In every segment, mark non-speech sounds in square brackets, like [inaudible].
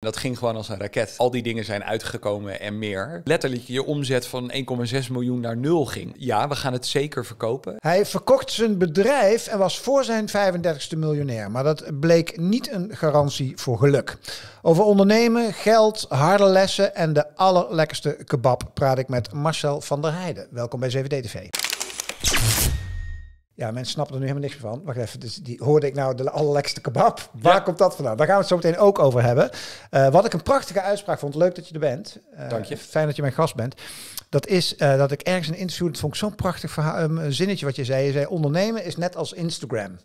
Dat ging gewoon als een raket. Al die dingen zijn uitgekomen en meer. Letterlijk je omzet van 1,6 miljoen naar nul ging. Ja, we gaan het zeker verkopen. Hij verkocht zijn bedrijf en was voor zijn 35ste miljonair. Maar dat bleek niet een garantie voor geluk. Over ondernemen, geld, harde lessen en de allerlekkerste kebab praat ik met Marcel van der Heijden. Welkom bij 7D TV. Ja, mensen snappen er nu helemaal niks van. Wacht even, dus die hoorde ik nou de allerlekste kebab. Waar komt dat vandaan? Daar gaan we het zo meteen ook over hebben. Eh, wat ik een prachtige uitspraak vond. Leuk dat je er bent. Eh, Dank je. Fijn dat je mijn gast bent. Dat is eh, dat ik ergens een interview, dat vond ik zo'n prachtig verhaal, ehm, een zinnetje wat je zei. Je zei, ondernemen is net als Instagram.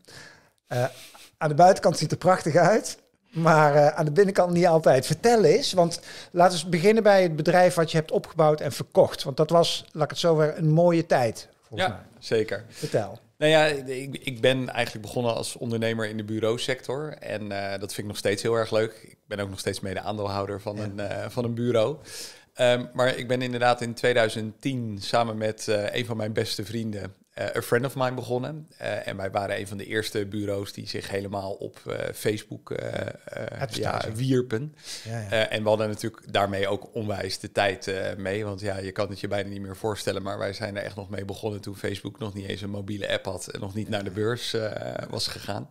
aan de buitenkant ziet er prachtig uit. Maar aan de binnenkant niet altijd. Vertel eens, want laten we beginnen bij het bedrijf wat je hebt opgebouwd en verkocht. Want dat was, laat ik het zo weer, een mooie tijd. ja, mij. zeker. Vertel. Nou ja, ik, ik ben eigenlijk begonnen als ondernemer in de bureausector. En eh, dat vind ik nog steeds heel erg leuk. Ik ben ook nog steeds mede-aandeelhouder van, een, eh, van een bureau. Ehm, maar ik ben inderdaad in 2010 samen met eh, een van mijn beste vrienden uh, een friend of mine begonnen. Eh, en wij waren een van de eerste bureaus die zich helemaal op eh, Facebook ja, wierpen. Ja, ja. en we hadden natuurlijk daarmee ook onwijs de tijd mee. Want ja, je kan het je bijna niet meer voorstellen. Maar wij zijn er echt nog mee begonnen toen Facebook nog niet eens een mobiele app had. En nog niet naar de beurs was gegaan.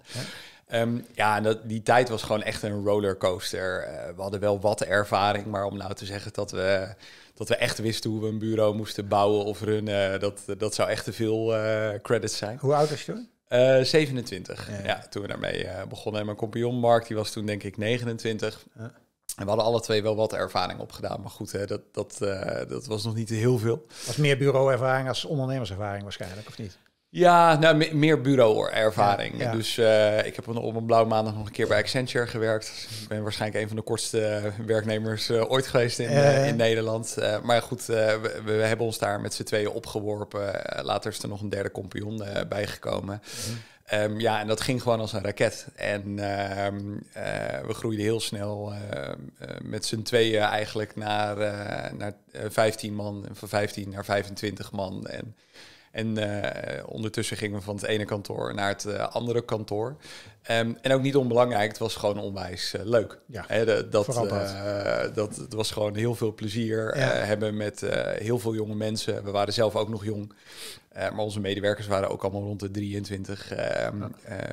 Ehm, ja, en dat, die tijd was gewoon echt een rollercoaster. we hadden wel wat ervaring, maar om nou te zeggen dat we dat we echt wisten hoe we een bureau moesten bouwen of runnen. Dat, dat zou echt te veel eh, credits zijn. Hoe oud was je toen? 27, eh, ja. toen we daarmee eh, begonnen. En mijn compagnon Mark, die was toen denk ik 29. En we hadden alle twee wel wat ervaring opgedaan. Maar goed, hè, dat, dat, dat was nog niet heel veel. Was meer bureau ervaring als ondernemerservaring waarschijnlijk, of niet? Ja, nou, meer bureauervaring. Dus eh, ik heb op een blauwe maandag nog een keer bij Accenture gewerkt. Ik ben waarschijnlijk een van de kortste eh, werknemers eh, ooit geweest in, in Nederland. maar goed, we, we, hebben ons daar met z'n tweeën opgeworpen. later is er nog een derde kampioen bijgekomen. Mhm. Ehm, ja, en dat ging gewoon als een raket. En ehm, we groeiden heel snel met z'n tweeën eigenlijk naar, naar 15 man. En van 15 naar 25 man. En en eh, ondertussen gingen we van het ene kantoor naar het eh, andere kantoor. Ehm, en ook niet onbelangrijk, het was gewoon onwijs eh, leuk. Ja, dat, dat. Het was gewoon heel veel plezier ja. hebben met heel veel jonge mensen. We waren zelf ook nog jong. maar onze medewerkers waren ook allemaal rond de 23,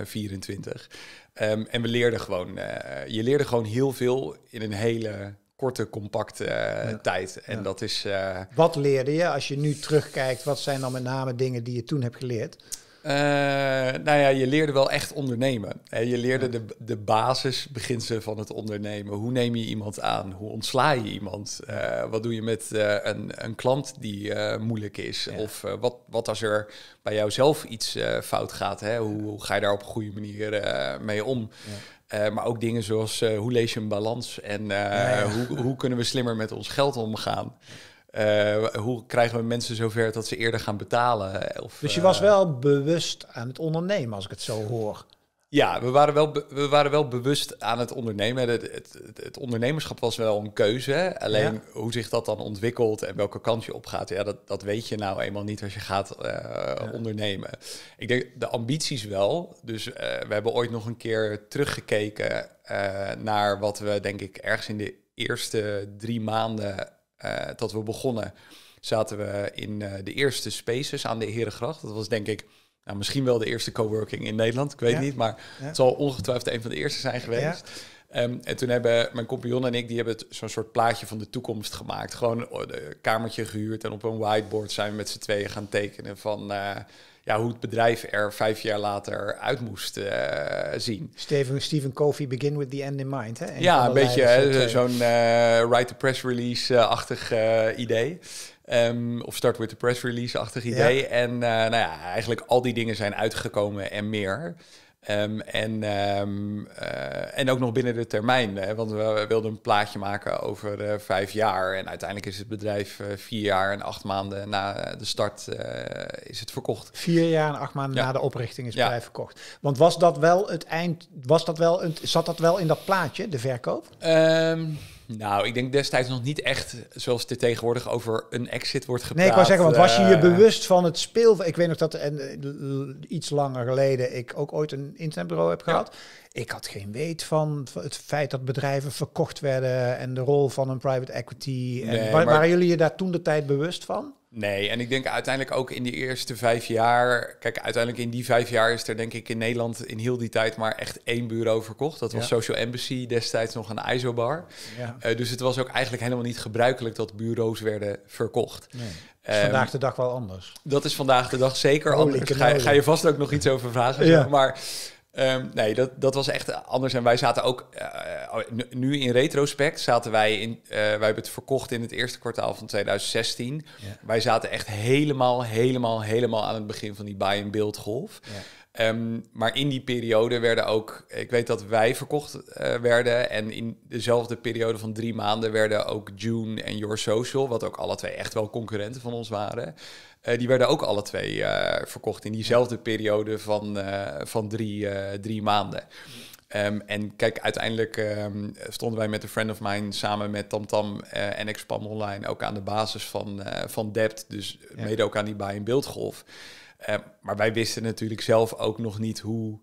24. Ehm, ehm, en we leerden gewoon, je leerde gewoon heel veel in een hele korte, compacte eh, tijd. En dat is. Eh, wat leerde je als je nu terugkijkt? Wat zijn dan met name dingen die je toen hebt geleerd? Uh, nou ja, je leerde wel echt ondernemen. je leerde de, de basisbeginselen van het ondernemen. Hoe neem je iemand aan? Hoe ontsla je iemand? wat doe je met een, een klant die moeilijk is? Of wat, wat als er bij jou zelf iets fout gaat? Hè? Hoe, hoe, ga je daar op een goede manier mee om? Eh, maar ook dingen zoals eh, hoe lees je een balans en eh, Hoe, hoe, kunnen we slimmer met ons geld omgaan. hoe krijgen we mensen zover dat ze eerder gaan betalen? Of, dus je was wel bewust aan het ondernemen, als ik het zo hoor. Ja, we waren wel, we waren wel bewust aan het ondernemen. Het, het, het ondernemerschap was wel een keuze. Alleen hoe zich dat dan ontwikkelt en welke kant je op gaat, ja, dat, dat weet je nou eenmaal niet als je gaat eh, ondernemen. Ik denk de ambities wel. Dus eh, we hebben ooit nog een keer teruggekeken eh, naar wat we, denk ik, ergens in de eerste drie maanden dat we begonnen, zaten we in de eerste spaces aan de Herengracht. Dat was denk ik nou, misschien wel de eerste coworking in Nederland, ik weet niet, maar het zal ongetwijfeld een van de eerste zijn geweest. Ehm, en toen hebben mijn compagnon en ik, die hebben zo'n soort plaatje van de toekomst gemaakt. Gewoon oh, een kamertje gehuurd en op een whiteboard zijn we met z'n tweeën gaan tekenen van... Eh, ja, hoe het bedrijf er vijf jaar later uit moest eh, zien. Steven, Stephen Covey, begin with the end in mind. Hè? ja, een beetje eh, zo'n uh, write the press release-achtig idee. Ehm, of start with the press release-achtig idee. En uh, nou ja, eigenlijk al die dingen zijn uitgekomen en meer. Ehm, en, ehm, eh, en ook nog binnen de termijn. Hè? Want we wilden een plaatje maken over eh, vijf jaar. En uiteindelijk is het bedrijf vier jaar en acht maanden na de start is het verkocht. Vier jaar en acht maanden na de oprichting is het bedrijf verkocht. Want was dat wel het eind? Was dat wel een, zat dat wel in dat plaatje, de verkoop? Um, nou, ik denk destijds nog niet echt zoals dit tegenwoordig over een exit wordt gepraat. Nee, ik wou zeggen, want was je je eh. bewust van het speel? Ik weet nog dat en, eh, iets langer geleden ik ook ooit een internetbureau heb gehad. Ik had geen weet van het feit dat bedrijven verkocht werden en de rol van een private equity. En Waren jullie je daar toen de tijd bewust van? Nee, en ik denk uiteindelijk ook in die eerste vijf jaar. Kijk, uiteindelijk in die vijf jaar is er denk ik in Nederland in heel die tijd maar echt één bureau verkocht. Dat was Social Embassy, destijds nog een ISO-bar. Ja. Eh, dus het was ook eigenlijk helemaal niet gebruikelijk dat bureaus werden verkocht. Nee. Ehm, vandaag de dag wel anders. Dat is vandaag de dag zeker anders. Ga, ga, je vast ook nog iets over vragen. ja. maar Ehm, nee, dat, dat was echt anders. En wij zaten ook, eh, oh, nu in retrospect, zaten wij in, eh, wij hebben het verkocht in het eerste kwartaal van 2016. Wij zaten echt helemaal, helemaal, helemaal aan het begin van die buy-and-build golf. Ja. Ehm, maar in die periode werden ook, ik weet dat wij verkocht eh, werden. En in dezelfde periode van drie maanden werden ook June en Your Social, wat ook alle twee echt wel concurrenten van ons waren, eh, die werden ook alle twee eh, verkocht in diezelfde periode van, eh, van drie, drie maanden. Ehm, en kijk, uiteindelijk ehm, stonden wij met een friend of mine samen met TamTam en Expand Online ook aan de basis van, van Debt. Dus mede ook aan die bij in beeldgolf ehm, maar wij wisten natuurlijk zelf ook nog niet hoe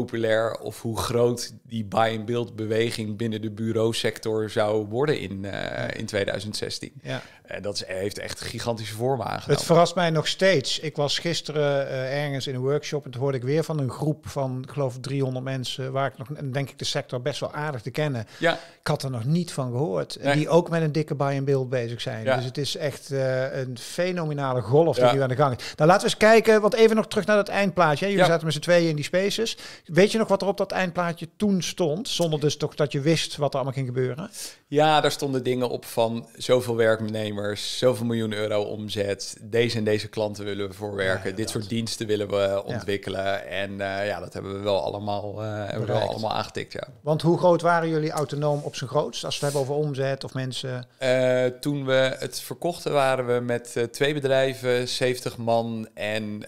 populair of hoe groot die buy-and-build beweging binnen de bureausector zou worden in, eh, in 2016. Ja. En eh, dat is, heeft echt gigantische voorwaarden. Het verrast mij nog steeds. Ik was gisteren eh, ergens in een workshop en toen hoorde ik weer van een groep van geloof 300 mensen waar ik nog en denk ik de sector best wel aardig te kennen. Ja. Ik had er nog niet van gehoord. En die ook met een dikke buy-and-build bezig zijn. Dus het is echt een fenomenale golf die nu aan de gang is. Nou laten we eens kijken, want even nog terug naar dat eindplaatje. Jullie zaten met z'n tweeën in die spaces. Weet je nog wat er op dat eindplaatje toen stond? Zonder dus toch dat je wist wat er allemaal ging gebeuren? Ja, daar stonden dingen op van zoveel werknemers, zoveel miljoen euro omzet. Deze en deze klanten willen we voorwerken. dit soort diensten willen we ontwikkelen. En eh, ja, dat hebben we wel allemaal, uh, hebben we wel allemaal aangetikt. Ja. Want hoe groot waren jullie autonoom op zijn grootst? Als we het hebben over omzet of mensen? Eh, toen we het verkochten waren we met twee bedrijven, 70 man en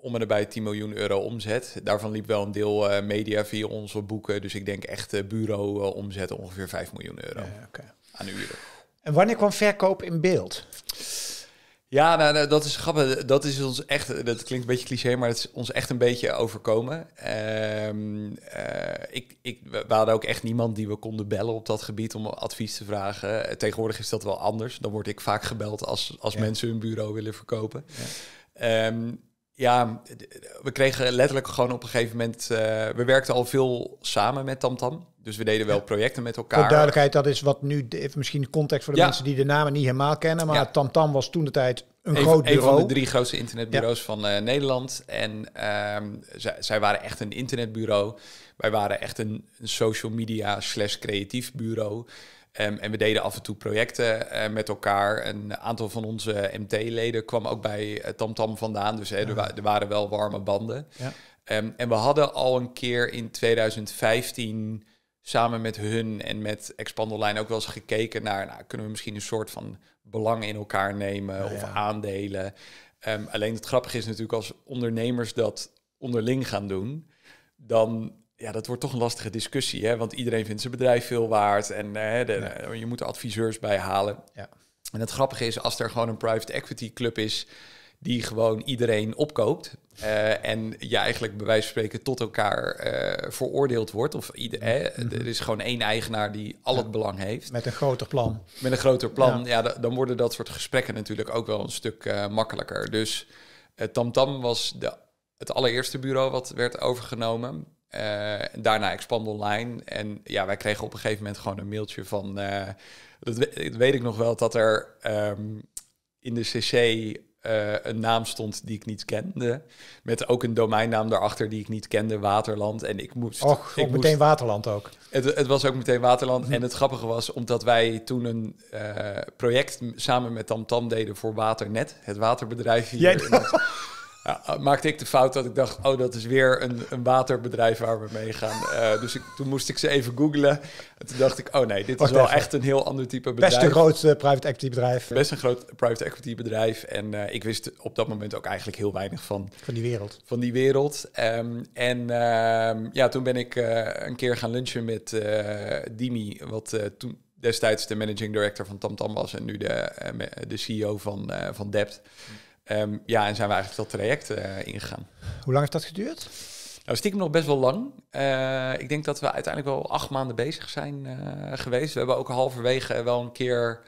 om en erbij 10 miljoen euro omzet. Daarvan liep wel een deel eh, media via onze boeken. Dus ik denk echt eh, bureau eh, omzet ongeveer 5 miljoen euro ja, aan uren. En wanneer kwam verkoop in beeld? Ja, nou, nou, dat is grappig. Dat is ons echt, dat klinkt een beetje cliché, maar het is ons echt een beetje overkomen. Ehm, ik, ik, we hadden ook echt niemand die we konden bellen op dat gebied om advies te vragen. Tegenwoordig is dat wel anders. Dan word ik vaak gebeld als, als mensen hun bureau willen verkopen. Ja. Ehm, ja, we kregen letterlijk gewoon op een gegeven moment. Eh, we werkten al veel samen met TamTam. Dus we deden wel projecten met elkaar. Voor duidelijkheid, dat is wat nu, even misschien context voor de mensen die de namen niet helemaal kennen. Maar TamTam Tam was toen de tijd een, groot bureau. Een van de drie grootste internetbureaus van eh, Nederland. En ehm, zij, zij, waren echt een internetbureau. Wij waren echt een, een social media slash creatief bureau. Ehm, en we deden af en toe projecten eh, met elkaar. Een aantal van onze MT-leden kwam ook bij TamTam eh, Tam vandaan. Dus hè, er, ah. er, waren wel warme banden. Ja. Ehm, en we hadden al een keer in 2015 samen met hun en met Expandelijn ook wel eens gekeken naar... Nou, kunnen we misschien een soort van belang in elkaar nemen of aandelen. Ehm, alleen het grappige is natuurlijk als ondernemers dat onderling gaan doen... dan ja, dat wordt toch een lastige discussie, hè? want iedereen vindt zijn bedrijf veel waard en eh, hè, eh, je moet er adviseurs bij halen. Ja. En het grappige is, als er gewoon een private equity club is die gewoon iedereen opkoopt eh, en je eigenlijk bij wijze van spreken tot elkaar veroordeeld wordt, of ieder, hè, mhm. er is gewoon één eigenaar die al het belang heeft. Met een groter plan. Met een groter plan, ja, dan worden dat soort gesprekken natuurlijk ook wel een stuk makkelijker. Dus TamTam was de, het allereerste bureau wat werd overgenomen. Uh, daarna Expand Online. En ja, wij kregen op een gegeven moment gewoon een mailtje van... Eh, dat, weet ik nog wel, dat er ehm, in de CC eh, een naam stond die ik niet kende. Met ook een domeinnaam daarachter die ik niet kende, Waterland. En ik moest... Och, ik ook moest, meteen Waterland ook. Het, het, was ook meteen Waterland. Mhm. En het grappige was, omdat wij toen een project samen met Tam deden voor Waternet. Het waterbedrijf hier. [laughs] Eh, maakte ik de fout dat ik dacht, oh, dat is weer een, een waterbedrijf waar we mee gaan. Eh, dus ik, toen moest ik ze even googlen. En toen dacht ik, oh nee, dit is wel echt een heel ander type bedrijf. Best een groot private equity bedrijf. Best een groot private equity bedrijf. En eh, ik wist op dat moment ook eigenlijk heel weinig van... Van die wereld. Van die wereld. Ehm, en ehm, ja, toen ben ik een keer gaan lunchen met Dimi, wat toen destijds de managing director van TamTam was en nu de, de CEO van, van Dept. Hm. Ehm, ja, en zijn we eigenlijk dat traject eh, ingegaan. Hoe lang heeft dat geduurd? Nou, stiekem nog best wel lang. Eh, ik denk dat we uiteindelijk wel acht maanden bezig zijn eh, geweest. We hebben ook halverwege wel een keer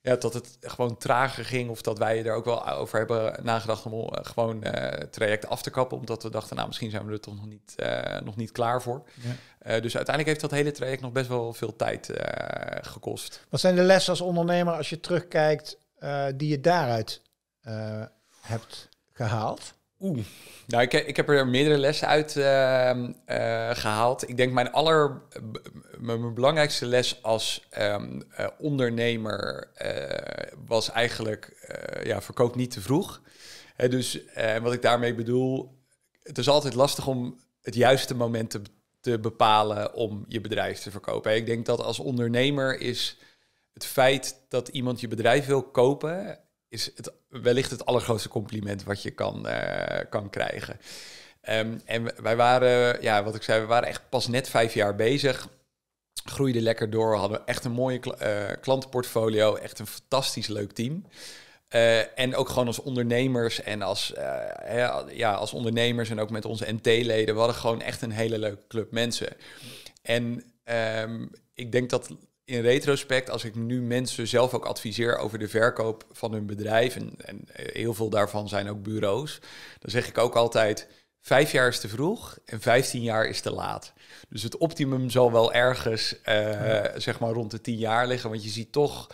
ja, dat het gewoon trager ging. Of dat wij er ook wel over hebben nagedacht om gewoon het traject af te kappen. Omdat we dachten, nou misschien zijn we er toch nog niet, nog niet klaar voor. Ja. dus uiteindelijk heeft dat hele traject nog best wel veel tijd gekost. Wat zijn de lessen als ondernemer als je terugkijkt die je daaruit uh, hebt gehaald? Oeh, nou, ik, ik heb er meerdere lessen uit ehm, eh, gehaald. Ik denk mijn aller, mijn belangrijkste les als ehm, eh, ondernemer was eigenlijk, ja, verkoop niet te vroeg. En dus wat ik daarmee bedoel, het is altijd lastig om het juiste moment te, bepalen om je bedrijf te verkopen. ik denk dat als ondernemer is het feit dat iemand je bedrijf wil kopen, is het wellicht het allergrootste compliment wat je kan, eh, kan krijgen. Ehm, en wij waren, ja, wat ik zei, we waren echt pas net vijf jaar bezig. groeide lekker door, hadden echt een mooie kl eh, klantenportfolio, echt een fantastisch leuk team. Eh, en ook gewoon als ondernemers en als, ja, als ondernemers en ook met onze nt leden we hadden gewoon echt een hele leuke club mensen. En ehm, ik denk dat in retrospect, als ik nu mensen zelf ook adviseer over de verkoop van hun bedrijf, en, en heel veel daarvan zijn ook bureaus, dan zeg ik ook altijd: vijf jaar is te vroeg en vijftien jaar is te laat. Dus het optimum zal wel ergens, eh, zeg maar, rond de tien jaar liggen. Want je ziet toch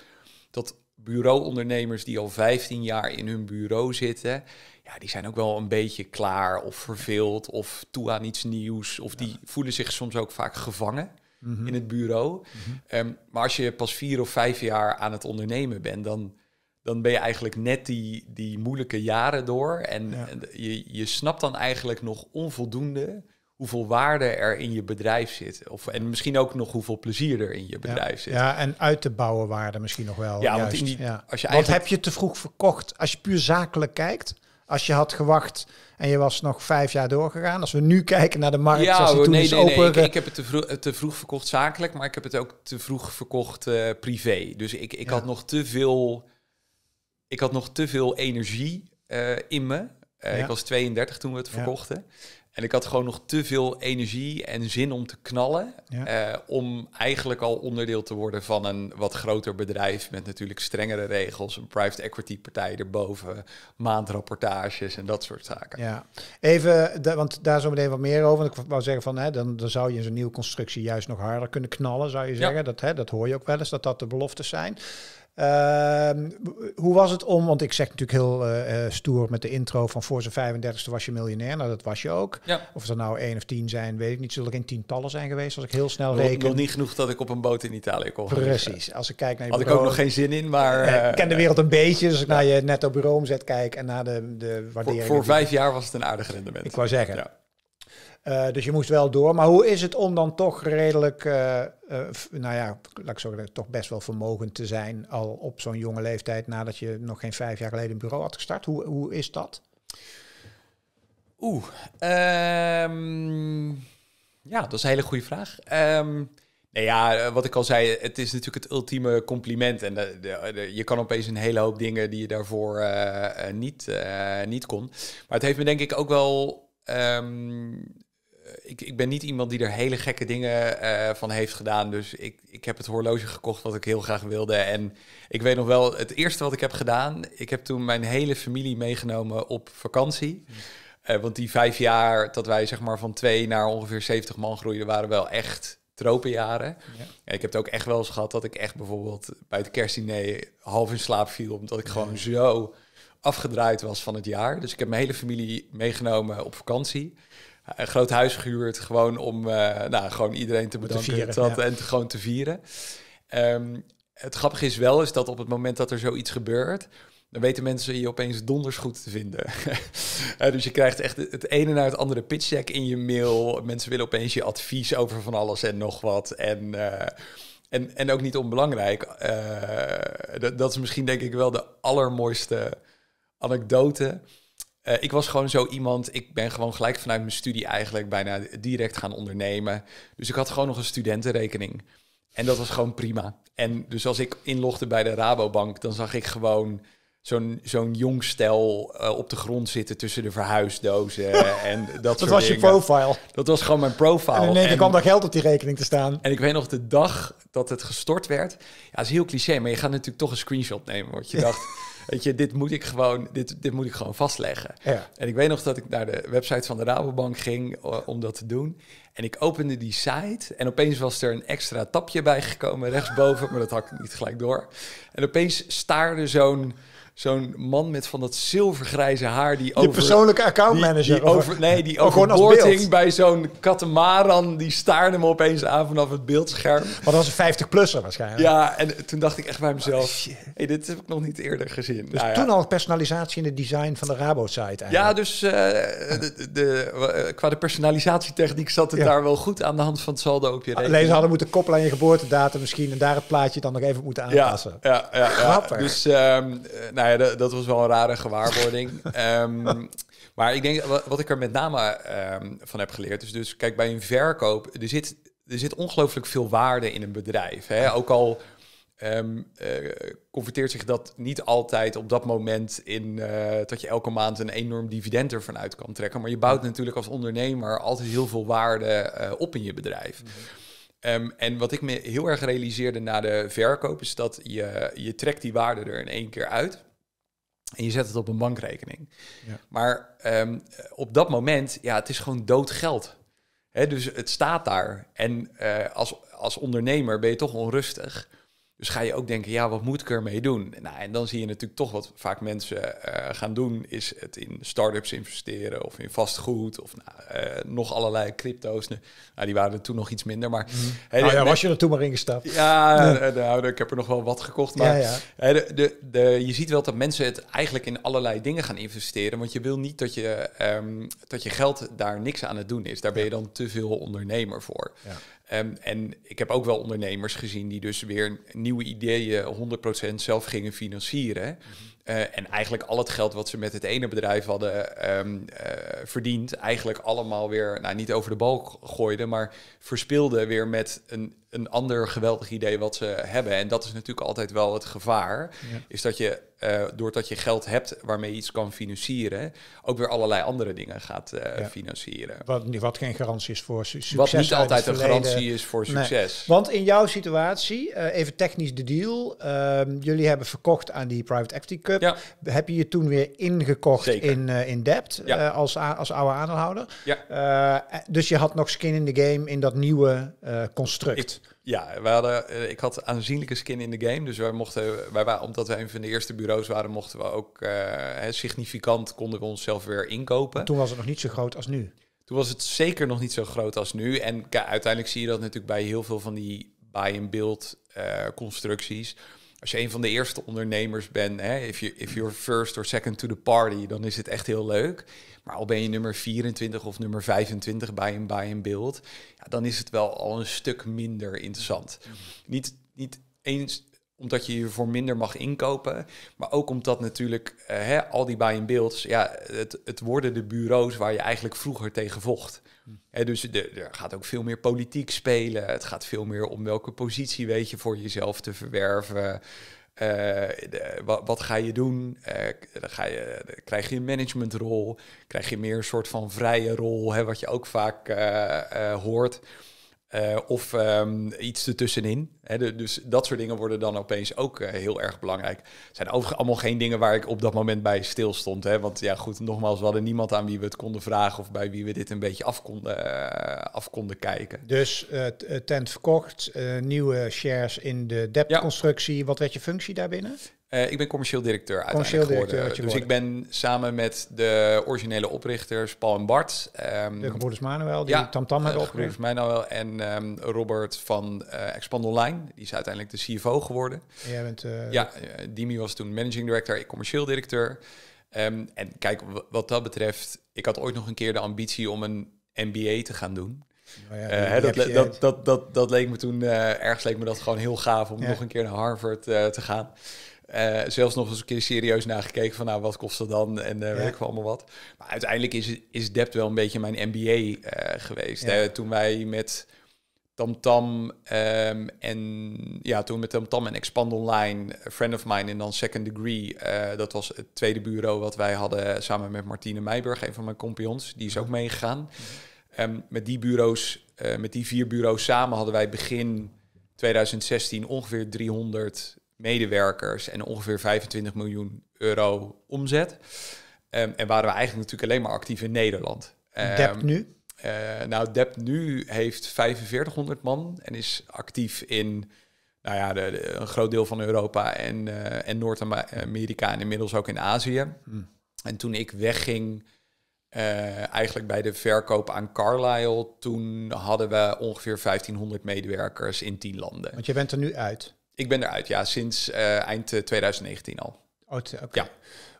dat bureauondernemers die al 15 jaar in hun bureau zitten, ja, die zijn ook wel een beetje klaar of verveeld of toe aan iets nieuws. Of die voelen zich soms ook vaak gevangen. Mhm. in het bureau. Mhm. Ehm, maar als je pas vier of vijf jaar aan het ondernemen bent, dan, dan ben je eigenlijk net die, die moeilijke jaren door. En, je, je snapt dan eigenlijk nog onvoldoende hoeveel waarde er in je bedrijf zit. Of, en misschien ook nog hoeveel plezier er in je bedrijf zit. Ja, en uit te bouwen waarde misschien nog wel. Ja, want als je eigenlijk... Wat heb je te vroeg verkocht? Als je puur zakelijk kijkt, als je had gewacht en je was nog vijf jaar doorgegaan. Als we nu kijken naar de markt, ja, zoals die oh, toen nee, nee, Nee, ik, heb het te, vroeg, eh, te vroeg verkocht zakelijk, maar ik heb het ook te vroeg verkocht eh, privé. Dus ik, ik had nog te veel... Ik had nog te veel energie eh, in me. Ik was 32 toen we het verkochten. En ik had gewoon nog te veel energie en zin om te knallen. Eh, om eigenlijk al onderdeel te worden van een wat groter bedrijf. Met natuurlijk strengere regels. Een private equity partij erboven. Maandrapportages en dat soort zaken. Ja, even, want daar zo meteen wat meer over. want Ik wou zeggen van hè, dan, dan zou je in zo'n nieuwe constructie juist nog harder kunnen knallen, zou je zeggen. Dat, hè, dat hoor je ook wel eens, dat dat de beloftes zijn. Ehm, hoe was het om, want ik zeg natuurlijk heel eh, eh, stoer met de intro van voor zijn 35e was je miljonair. Nou, dat was je ook. Ja. Of er nou één of tien zijn, weet ik niet. Zullen er geen tientallen zijn geweest als ik heel snel nog, Ik Nog niet genoeg dat ik op een boot in Italië kon Precies. Als ik kijk naar Had ik ook nog geen zin in, maar... Uh, ik ken de wereld een beetje. Dus als ik naar je netto bureau omzet kijk en naar de, de waardering... Voor, voor vijf jaar was het een aardig rendement. Ik wou zeggen. Ja. Eh, dus je moest wel door. Maar hoe is het om dan toch redelijk, eh, eh, nou ja, laat ik zeggen, toch best wel vermogend te zijn al op zo'n jonge leeftijd nadat je nog geen vijf jaar geleden een bureau had gestart? Hoe, hoe is dat? Oeh, ehm, ja, dat is een hele goede vraag. Um, nou ja, wat ik al zei, het is natuurlijk het ultieme compliment. En de, de, je kan opeens een hele hoop dingen die je daarvoor niet, niet kon. Maar het heeft me denk ik ook wel ehm, eh, ik, ik ben niet iemand die er hele gekke dingen eh, van heeft gedaan. Dus ik, ik heb het horloge gekocht wat ik heel graag wilde. En ik weet nog wel, het eerste wat ik heb gedaan, ik heb toen mijn hele familie meegenomen op vakantie. Mm. Eh, want die vijf jaar dat wij zeg maar van twee naar ongeveer 70 man groeiden, waren wel echt tropenjaren. Ja. ik heb het ook echt wel eens gehad dat ik echt bijvoorbeeld bij het kerstdiner half in slaap viel. Omdat ik gewoon zo afgedraaid was van het jaar. Dus ik heb mijn hele familie meegenomen op vakantie een groot huis gehuurd. Gewoon om eh, nou, gewoon iedereen te bedanken. vieren, dat, En te, gewoon te vieren. Ehm, het grappige is wel is dat op het moment dat er zoiets gebeurt, dan weten mensen je opeens donders goed te vinden. [laughs] Eh, dus je krijgt echt het ene naar het andere pitchcheck in je mail. Mensen willen opeens je advies over van alles en nog wat. En, eh, en, en ook niet onbelangrijk. dat, dat is misschien denk ik wel de allermooiste anekdote eh, ik was gewoon zo iemand, ik ben gewoon gelijk vanuit mijn studie eigenlijk bijna direct gaan ondernemen. Dus ik had gewoon nog een studentenrekening. En dat was gewoon prima. En dus als ik inlogde bij de Rabobank, dan zag ik gewoon zo'n zo'n jong stel eh, op de grond zitten tussen de verhuisdozen en dat, [laughs] dat was je profile. Dat was gewoon mijn profile. En ineens kwam dat geld op die rekening te staan. En ik weet nog de dag dat het gestort werd. Ja, dat is heel cliché, maar je gaat natuurlijk toch een screenshot nemen, want je [laughs] dacht... Weet je, dit moet ik gewoon, dit, dit moet ik gewoon vastleggen. En ik weet nog dat ik naar de website van de Rabobank ging eh, om dat te doen. En ik opende die site en opeens was er een extra tapje bijgekomen rechtsboven, [laughs] maar dat had ik niet gelijk door. En opeens staarde zo'n zo'n man met van dat zilvergrijze haar die over... Je persoonlijke accountmanager? Die, over, nee, die oh, bij zo'n katamaran... die staarde me opeens aan vanaf het beeldscherm. Maar dat was een 50-plusser waarschijnlijk. Ja, en toen dacht ik echt bij mezelf... Oh, hey, dit heb ik nog niet eerder gezien. Dus nou toen al personalisatie in het design van de Rabo-site eigenlijk. Ja, dus eh, de, eh, qua de personalisatietechniek zat het daar wel goed... aan de hand van het saldo op je ah, rekening. Alleen ze hadden moeten koppelen aan je geboortedatum misschien... en daar het plaatje dan nog even moeten aanpassen. Ja, ja, ja, Grappig. Dus, um, ja, dat, dat was wel een rare gewaarwording. [laughs] Ehm, maar ik denk, wat ik er met name ehm, van heb geleerd, is dus, kijk, bij een verkoop, er zit, er zit ongelooflijk veel waarde in een bedrijf. Hè? Ook al um, converteert zich dat niet altijd op dat moment in eh, dat je elke maand een enorm dividend ervan uit kan trekken. Maar je bouwt natuurlijk als ondernemer altijd heel veel waarde eh, op in je bedrijf. Mhm. en wat ik me heel erg realiseerde na de verkoop is dat je, je trekt die waarde er in één keer uit. En je zet het op een bankrekening. Ja. Maar ehm, op dat moment, ja, het is gewoon dood geld. dus het staat daar. En eh, als, als ondernemer ben je toch onrustig. Dus ga je ook denken, ja, wat moet ik ermee doen? Nou, en dan zie je natuurlijk toch wat vaak mensen eh, gaan doen, is het in start-ups investeren of in vastgoed of nou, eh, nog allerlei crypto's. Nou, nou, die waren er toen nog iets minder, maar... Mm. was je er toen maar ingestapt? Ja, eh, nou, nou, ik heb er nog wel wat gekocht, maar de, de, de, je ziet wel dat mensen het eigenlijk in allerlei dingen gaan investeren, want je wil niet dat je, ehm, dat je geld daar niks aan het doen is. Daar ben je dan te veel ondernemer voor. Ehm, en ik heb ook wel ondernemers gezien die dus weer nieuwe ideeën 100% zelf gingen financieren. Mhm. Eh, en eigenlijk al het geld wat ze met het ene bedrijf hadden um, verdiend, eigenlijk allemaal weer, nou niet over de bal gooiden, maar verspilden weer met een, een ander geweldig idee wat ze hebben. En dat is natuurlijk altijd wel het gevaar, is dat je eh, doordat je geld hebt waarmee je iets kan financieren, ook weer allerlei andere dingen gaat financieren. Wat, wat geen garantie is voor succes. Wat niet altijd een garantie is voor succes. Want in jouw situatie, even technisch de deal, ehm, jullie hebben verkocht aan die private equity ja. Heb je je toen weer ingekocht in, eh, in debt ja. Eh, als, als oude aandeelhouder. Ja. Eh, dus je had nog skin in the game in dat nieuwe construct. ja, we hadden, ik had aanzienlijke skin in de game. Dus wij mochten, wij waren, omdat we een van de eerste bureaus waren, mochten we ook significant konden we onszelf weer inkopen. Toen was het nog niet zo groot als nu. Toen was het zeker nog niet zo groot als nu. En uiteindelijk zie je dat natuurlijk bij heel veel van die buy-and-build constructies als je een van de eerste ondernemers bent, hè, if, you, if you're first or second to the party, dan is het echt heel leuk. Maar al ben je nummer 24 of nummer 25 bij een bij een beeld, ja, dan is het wel al een stuk minder interessant. Niet, niet eens omdat je je voor minder mag inkopen, maar ook omdat natuurlijk eh, hè, al die bij een beeld, ja, het, het worden de bureaus waar je eigenlijk vroeger tegen vocht. En hm. dus er gaat ook veel meer politiek spelen. Het gaat veel meer om welke positie weet je voor jezelf te verwerven. Uh, eh, wat, wat, ga je doen? Eh, dan ga je, krijg je een managementrol? Krijg je meer een soort van vrije rol, hè, wat je ook vaak eh, hoort? Eh, of ehm, iets ertussenin. dus dat soort dingen worden dan opeens ook eh, heel erg belangrijk. Het zijn overigens allemaal geen dingen waar ik op dat moment bij stilstond. Hè, want ja, goed, nogmaals, we hadden niemand aan wie we het konden vragen of bij wie we dit een beetje af konden, eh, af konden kijken. Dus tent verkocht, nieuwe shares in de debtconstructie. Ja. Wat werd je functie daarbinnen? Eh, ik ben commercieel directeur commercieel directeur, geworden. dus ik ben samen met de originele oprichters Paul en Bart. Um, de gebroeders Manuel, die Tam ja, -tam hebben opgericht. nou wel, en ehm, Robert van uh, Expand Online. Die is uiteindelijk de CFO geworden. jij bent... Eh, ja, Dimi was toen managing director, ik commercieel directeur. Ehm, en kijk, wat dat betreft... Ik had ooit nog een keer de ambitie om een MBA te gaan doen. Oh ja, dat, dat, dat, dat, leek me toen, uh, ergens leek me dat gewoon heel gaaf om nog een keer naar Harvard te gaan. Eh, zelfs nog eens een keer serieus nagekeken van nou, wat kost dat dan en uh, ja. allemaal wat. Maar uiteindelijk is, is Dept wel een beetje mijn MBA eh, geweest. toen wij met TamTam -Tam, ehm, en ja, toen met TamTam en Expand Online, friend of mine en dan Second Degree, dat was het tweede bureau wat wij hadden samen met Martine Meijburg, een van mijn compions, die is ook mhm. meegegaan. Mhm. Ehm, met die bureaus, met die vier bureaus samen hadden wij begin 2016 ongeveer 300 medewerkers en ongeveer 25 miljoen euro omzet. Ehm, en waren we eigenlijk natuurlijk alleen maar actief in Nederland. Um, Dep ehm, nu? Eh, nou, Dep nu heeft 4500 man en is actief in nou ja, de, een groot deel van Europa en, eh, en Noord-Amerika en inmiddels ook in Azië. Hmm. En toen ik wegging, eh, eigenlijk bij de verkoop aan Carlisle, toen hadden we ongeveer 1500 medewerkers in 10 landen. Want je bent er nu uit? Ik ben eruit, ja, sinds eh, eind 2019 eh, al. Oh, Ja.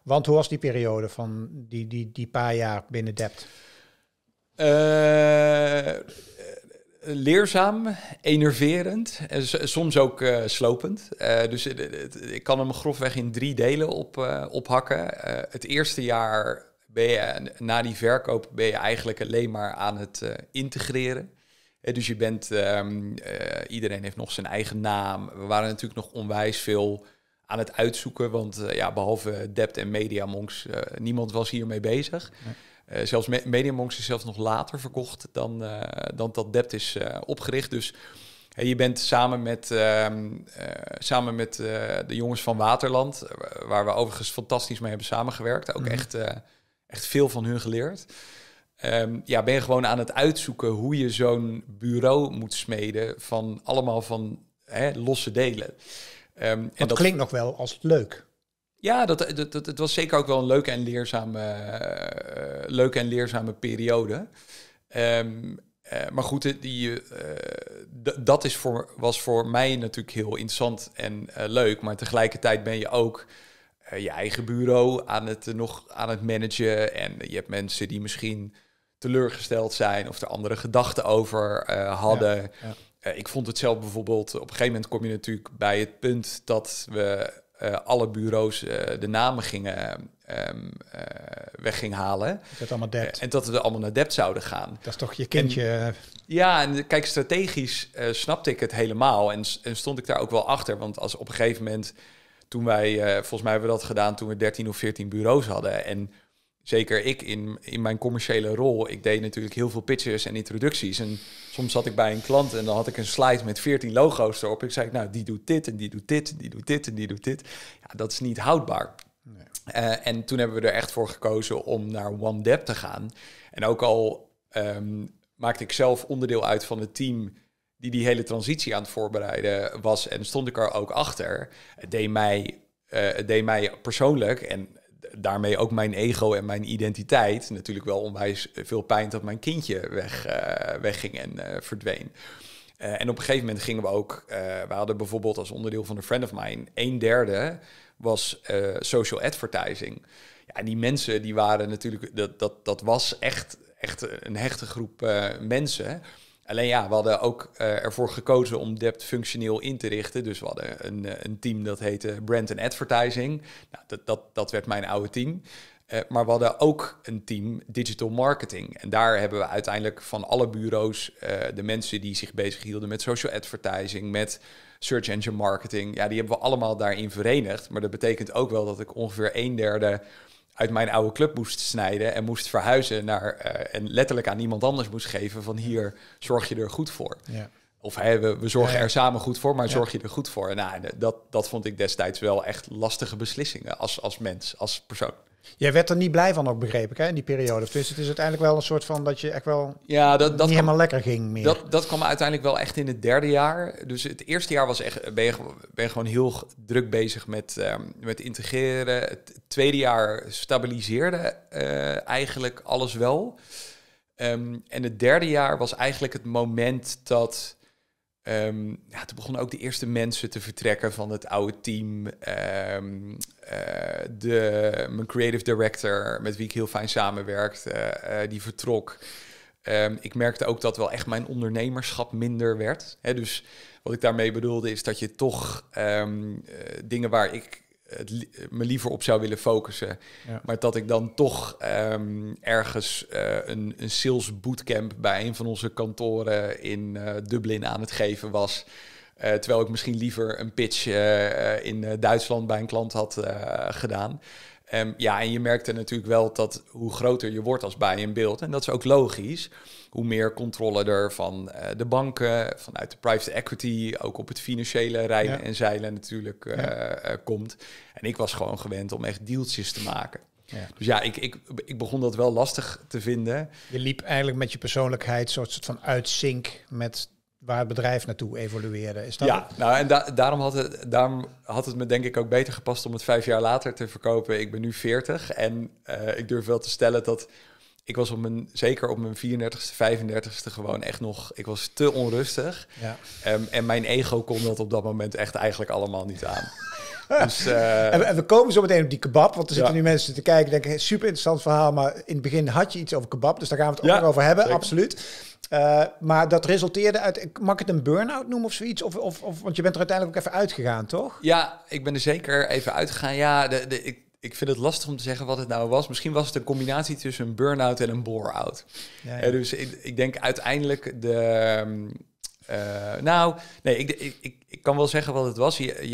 Want hoe was die periode van die, die, die paar jaar binnen Debt? Eh, leerzaam, enerverend en soms ook slopend. dus ik kan hem grofweg in drie delen op, ophakken. het eerste jaar ben je, na die verkoop ben je eigenlijk alleen maar aan het integreren. Dus je bent, ehm, eh, iedereen heeft nog zijn eigen naam. We waren natuurlijk nog onwijs veel aan het uitzoeken, want eh, ja, behalve Dept en Media Monks, eh, niemand was hiermee bezig. zelfs Me Media Monks is zelfs nog later verkocht dan, dan dat Dept is opgericht. Dus je bent samen met, ehm, samen met de jongens van Waterland, waar we overigens fantastisch mee hebben samengewerkt, ook mhm. echt, echt veel van hun geleerd. Ehm, ja, ben je gewoon aan het uitzoeken hoe je zo'n bureau moet smeden van allemaal van hè, losse delen. Ehm, dat, en dat klinkt nog wel als leuk. Ja, dat, dat, dat, het was zeker ook wel een leuke en leerzame, eh, leuke en leerzame periode. Ehm, eh, maar goed, die, eh, dat is voor, was voor mij natuurlijk heel interessant en leuk. Maar tegelijkertijd ben je ook je eigen bureau aan het, nog aan het managen. En je hebt mensen die misschien teleurgesteld zijn of er andere gedachten over eh, hadden. Eh, ik vond het zelf bijvoorbeeld, op een gegeven moment kom je natuurlijk bij het punt dat we eh, alle bureaus de namen gingen um, halen. Dat allemaal en dat we allemaal naar dept zouden gaan. Dat is toch je kindje. ja, en kijk, strategisch snapte ik het helemaal en, stond ik daar ook wel achter. Want als op een gegeven moment, toen wij, volgens mij hebben we dat gedaan toen we 13 of 14 bureaus hadden. En zeker ik in, in mijn commerciële rol, ik deed natuurlijk heel veel pitches en introducties. En soms zat ik bij een klant en dan had ik een slide met 14 logo's erop. Ik zei, nou, die doet dit en die doet dit en die doet dit en die doet dit. Ja, dat is niet houdbaar. Nee. Eh, en toen hebben we er echt voor gekozen om naar OneDep te gaan. En ook al ehm, maakte ik zelf onderdeel uit van het team die die hele transitie aan het voorbereiden was en stond ik er ook achter. Het deed mij, eh, deed mij persoonlijk en daarmee ook mijn ego en mijn identiteit natuurlijk wel onwijs veel pijn dat mijn kindje weg, uh, wegging en eh, verdween. Eh, en op een gegeven moment gingen we ook, we hadden bijvoorbeeld als onderdeel van een friend of mine, een derde was social advertising. Ja, die mensen die waren natuurlijk, dat, dat, dat was echt, echt een hechte groep mensen. Alleen ja, we hadden ook uh, ervoor gekozen om Dept functioneel in te richten. Dus we hadden een, eh, een team dat heette Brand and Advertising. Nou, dat, dat, dat werd mijn oude team. Eh, maar we hadden ook een team digital marketing. En daar hebben we uiteindelijk van alle bureaus de mensen die zich bezighielden met social advertising, met search engine marketing. Ja, die hebben we allemaal daarin verenigd. Maar dat betekent ook wel dat ik ongeveer een derde uit mijn oude club moest snijden en moest verhuizen naar eh, en letterlijk aan iemand anders moest geven van hier zorg je er goed voor. Ja. Of hey, we, we, zorgen er samen goed voor, maar zorg je er goed voor. Nou, dat, dat vond ik destijds wel echt lastige beslissingen als, als mens, als persoon. Jij werd er niet blij van ook, begrepen, hè, in die periode. Dus het is uiteindelijk wel een soort van dat je echt wel ja, dat, dat niet helemaal lekker ging meer. Dat, dat kwam uiteindelijk wel echt in het derde jaar. Dus het eerste jaar was echt, ben, je, ben gewoon heel druk bezig met, ehm, met integreren. Het tweede jaar stabiliseerde eh, eigenlijk alles wel. Ehm, en het derde jaar was eigenlijk het moment dat Ehm, ja, toen begonnen ook de eerste mensen te vertrekken van het oude team. Ehm, eh, de, mijn creative director, met wie ik heel fijn samenwerkte, eh, eh, die vertrok. Ehm, ik merkte ook dat wel echt mijn ondernemerschap minder werd. Hè, dus wat ik daarmee bedoelde is dat je toch dingen waar ik me liever op zou willen focussen. Maar dat ik dan toch ehm, ergens eh, een, een sales bootcamp bij een van onze kantoren in eh, Dublin aan het geven was. Eh, terwijl ik misschien liever een pitch in Duitsland bij een klant had gedaan. Ehm, ja, en je merkte natuurlijk wel dat hoe groter je wordt als bij in beeld, en dat is ook logisch, hoe meer controle er van eh, de banken, vanuit de private equity, ook op het financiële rijden en zeilen natuurlijk eh, eh, komt. En ik was gewoon gewend om echt deeltjes te maken. Ja. Dus ja, ik, ik, ik begon dat wel lastig te vinden. Je liep eigenlijk met je persoonlijkheid soort van uitzink met waar het bedrijf naartoe evolueerde. Is dat ja, nou en daarom, had het, daarom had het me denk ik ook beter gepast om het vijf jaar later te verkopen. Ik ben nu 40 en eh, ik durf wel te stellen dat ik was op mijn, zeker op mijn 34ste, 35ste gewoon echt nog, ik was te onrustig. Ja. Ehm, en mijn ego kon dat op dat moment echt eigenlijk allemaal niet aan. [laughs] Dus, eh, en, we komen zo meteen op die kebab. Want er zitten nu mensen te kijken. Denken, super interessant verhaal. Maar in het begin had je iets over kebab. Dus daar gaan we het ook nog over hebben. Absoluut. Eh, maar dat resulteerde uit, mag ik het een burn-out noemen of zoiets? Of, of, of, want je bent er uiteindelijk ook even uitgegaan, toch? Ja, ik ben er zeker even uitgegaan. Ja, de, de, ik, ik vind het lastig om te zeggen wat het nou was. Misschien was het een combinatie tussen een burn-out en een bore-out. Ja, eh, dus ik, denk uiteindelijk de... Ehm, eh, nou, nee, ik, ik, ik, kan wel zeggen wat het was. Je, je,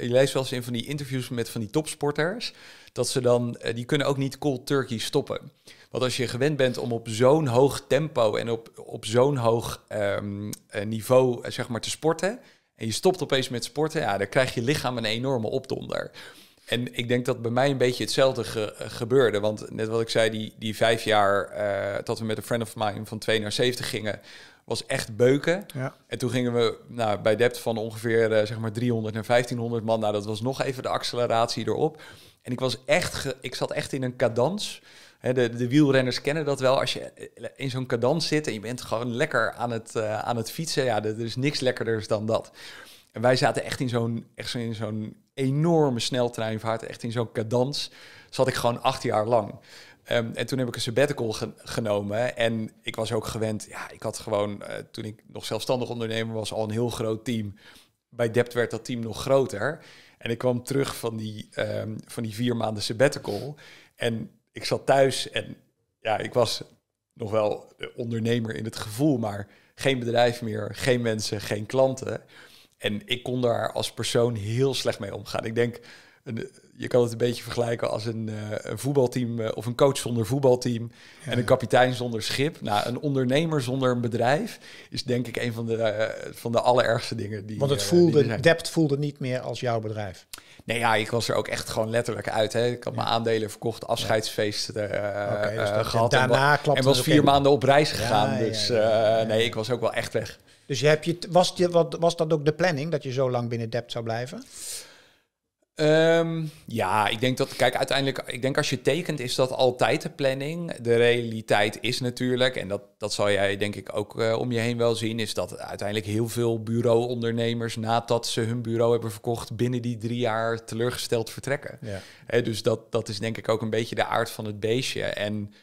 je, leest wel eens in van die interviews met van die topsporters... dat ze dan, die kunnen ook niet cold turkey stoppen... Want als je gewend bent om op zo'n hoog tempo en op, op zo'n hoog ehm, eh, niveau eh, zeg maar, te sporten. En je stopt opeens met sporten, ja, dan krijg je lichaam een enorme opdonder. En ik denk dat bij mij een beetje hetzelfde eh, gebeurde. Want net wat ik zei, die, die vijf jaar dat we met een friend of mine van 2 naar 70 gingen, was echt beuken. Ja. En toen gingen we nou, bij depth van ongeveer zeg maar 300 naar 1500 man. Nou, dat was nog even de acceleratie erop. En ik, was echt ik zat echt in een cadans de, de, wielrenners kennen dat wel. Als je eh, in zo'n cadans zit en je bent gewoon lekker aan het, eh, aan het fietsen. Ja, er is niks lekkerders dan dat. En wij zaten echt in zo'n zo, enorme sneltreinvaart. Echt in zo'n cadans zat ik gewoon acht jaar lang. Ehm, en toen heb ik een sabbatical genomen. En ik was ook gewend, ja, ik had gewoon, eh, toen ik nog zelfstandig ondernemer was, al een heel groot team. Bij Dept werd dat team nog groter. En ik kwam terug van die, ehm, van die vier maanden sabbatical. En ik zat thuis en ja, ik was nog wel ondernemer in het gevoel, maar geen bedrijf meer, geen mensen, geen klanten. En ik kon daar als persoon heel slecht mee omgaan. Ik denk, een, je kan het een beetje vergelijken als een, eh, voetbalteam eh, of een coach zonder voetbalteam en een kapitein zonder schip. Nou, een ondernemer zonder een bedrijf is denk ik een van de, eh, van de allerergste dingen die. Want het voelde, de dept voelde niet meer als jouw bedrijf. Nee, ja, ik was er ook echt gewoon letterlijk uit. Hè. Ik had mijn aandelen verkocht, afscheidsfeest dus gehad. En daarna en, en was vier maanden op reis gegaan. dus nee, ik was ook wel echt weg. Dus je hebt je, was, die, wat, was dat ook de planning dat je zo lang binnen dept zou blijven? Ehm, ja, ik denk dat, kijk, uiteindelijk, ik denk als je tekent is dat altijd de planning. De realiteit is natuurlijk, en dat, dat zal jij denk ik ook eh, om je heen wel zien, is dat uiteindelijk heel veel bureauondernemers nadat ze hun bureau hebben verkocht, binnen die drie jaar teleurgesteld vertrekken. Ja. dus dat, dat is denk ik ook een beetje de aard van het beestje. En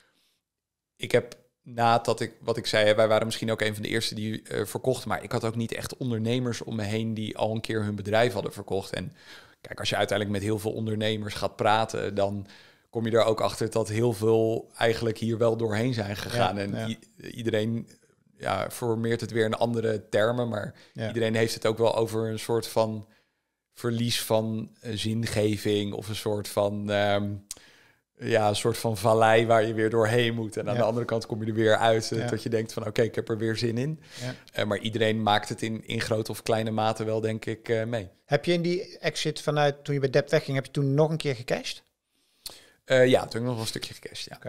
ik heb nadat ik, wat ik zei, wij waren misschien ook een van de eerste die uh, verkocht, maar ik had ook niet echt ondernemers om me heen die al een keer hun bedrijf hadden verkocht. En Kijk, als je uiteindelijk met heel veel ondernemers gaat praten, dan kom je er ook achter dat heel veel eigenlijk hier wel doorheen zijn gegaan. en iedereen ja, formeert het weer in andere termen, maar iedereen heeft het ook wel over een soort van verlies van eh, zingeving of een soort van ehm, ja, een soort van vallei waar je weer doorheen moet. En aan de andere kant kom je er weer uit. Eh, dat je denkt van oké, ik heb er weer zin in. Eh, maar iedereen maakt het in, in grote of kleine mate wel, denk ik, eh, mee. Heb je in die exit vanuit toen je bij Depp wegging, heb je toen nog een keer gecashed? Uh, ja, toen nog een stukje gecashed,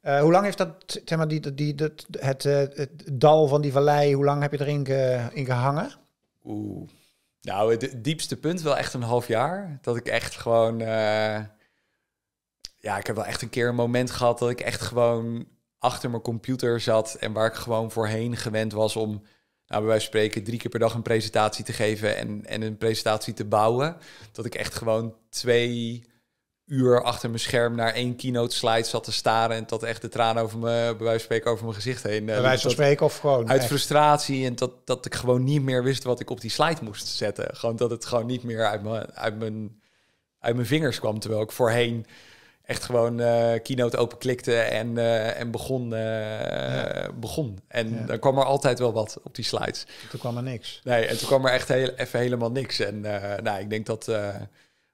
ja. hoe lang heeft dat, zeg maar, die, die, dat, het, het dal van die vallei, hoe lang heb je erin ge, in gehangen? Oeh. Nou, het diepste punt wel echt een half jaar. Dat ik echt gewoon ja, ik heb wel echt een keer een moment gehad dat ik echt gewoon achter mijn computer zat en waar ik gewoon voorheen gewend was om, nou, bij wijze van spreken, drie keer per dag een presentatie te geven en, en een presentatie te bouwen. Dat ik echt gewoon twee uur achter mijn scherm naar één keynote slide zat te staren en dat echt de tranen over mijn, bij wijze van spreken, over mijn gezicht heen. Eh, bij wijze van spreken of gewoon? Uit frustratie en dat, dat ik gewoon niet meer wist wat ik op die slide moest zetten. Gewoon dat het gewoon niet meer uit mijn, uit mijn, uit mijn vingers kwam, terwijl ik voorheen echt gewoon eh, keynote open klikte en, eh, en begon. Eh, begon. En dan kwam er altijd wel wat op die slides. Toen kwam er niks. Nee, en toen kwam er echt heel, even helemaal niks. En nou, ik denk dat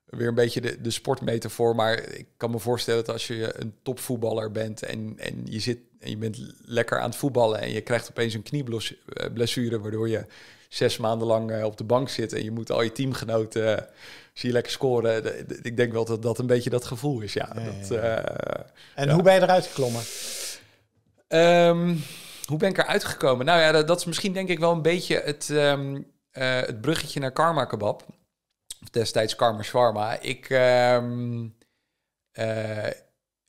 weer een beetje de, de sportmetafoor. Maar ik kan me voorstellen dat als je een topvoetballer bent en, en je zit en je bent lekker aan het voetballen en je krijgt opeens een knieblessure, waardoor je zes maanden lang op de bank zit en je moet al je teamgenoten zie je lekker scoren. Ik denk wel dat dat een beetje dat gevoel is, ja. dat, eh, en hoe ben je eruit geklommen? Ehm, hoe ben ik eruit gekomen? Nou ja, dat, is misschien denk ik wel een beetje het, ehm, eh, het bruggetje naar Karma Kebab. Of destijds Karma swarma. Ik... Ehm, eh,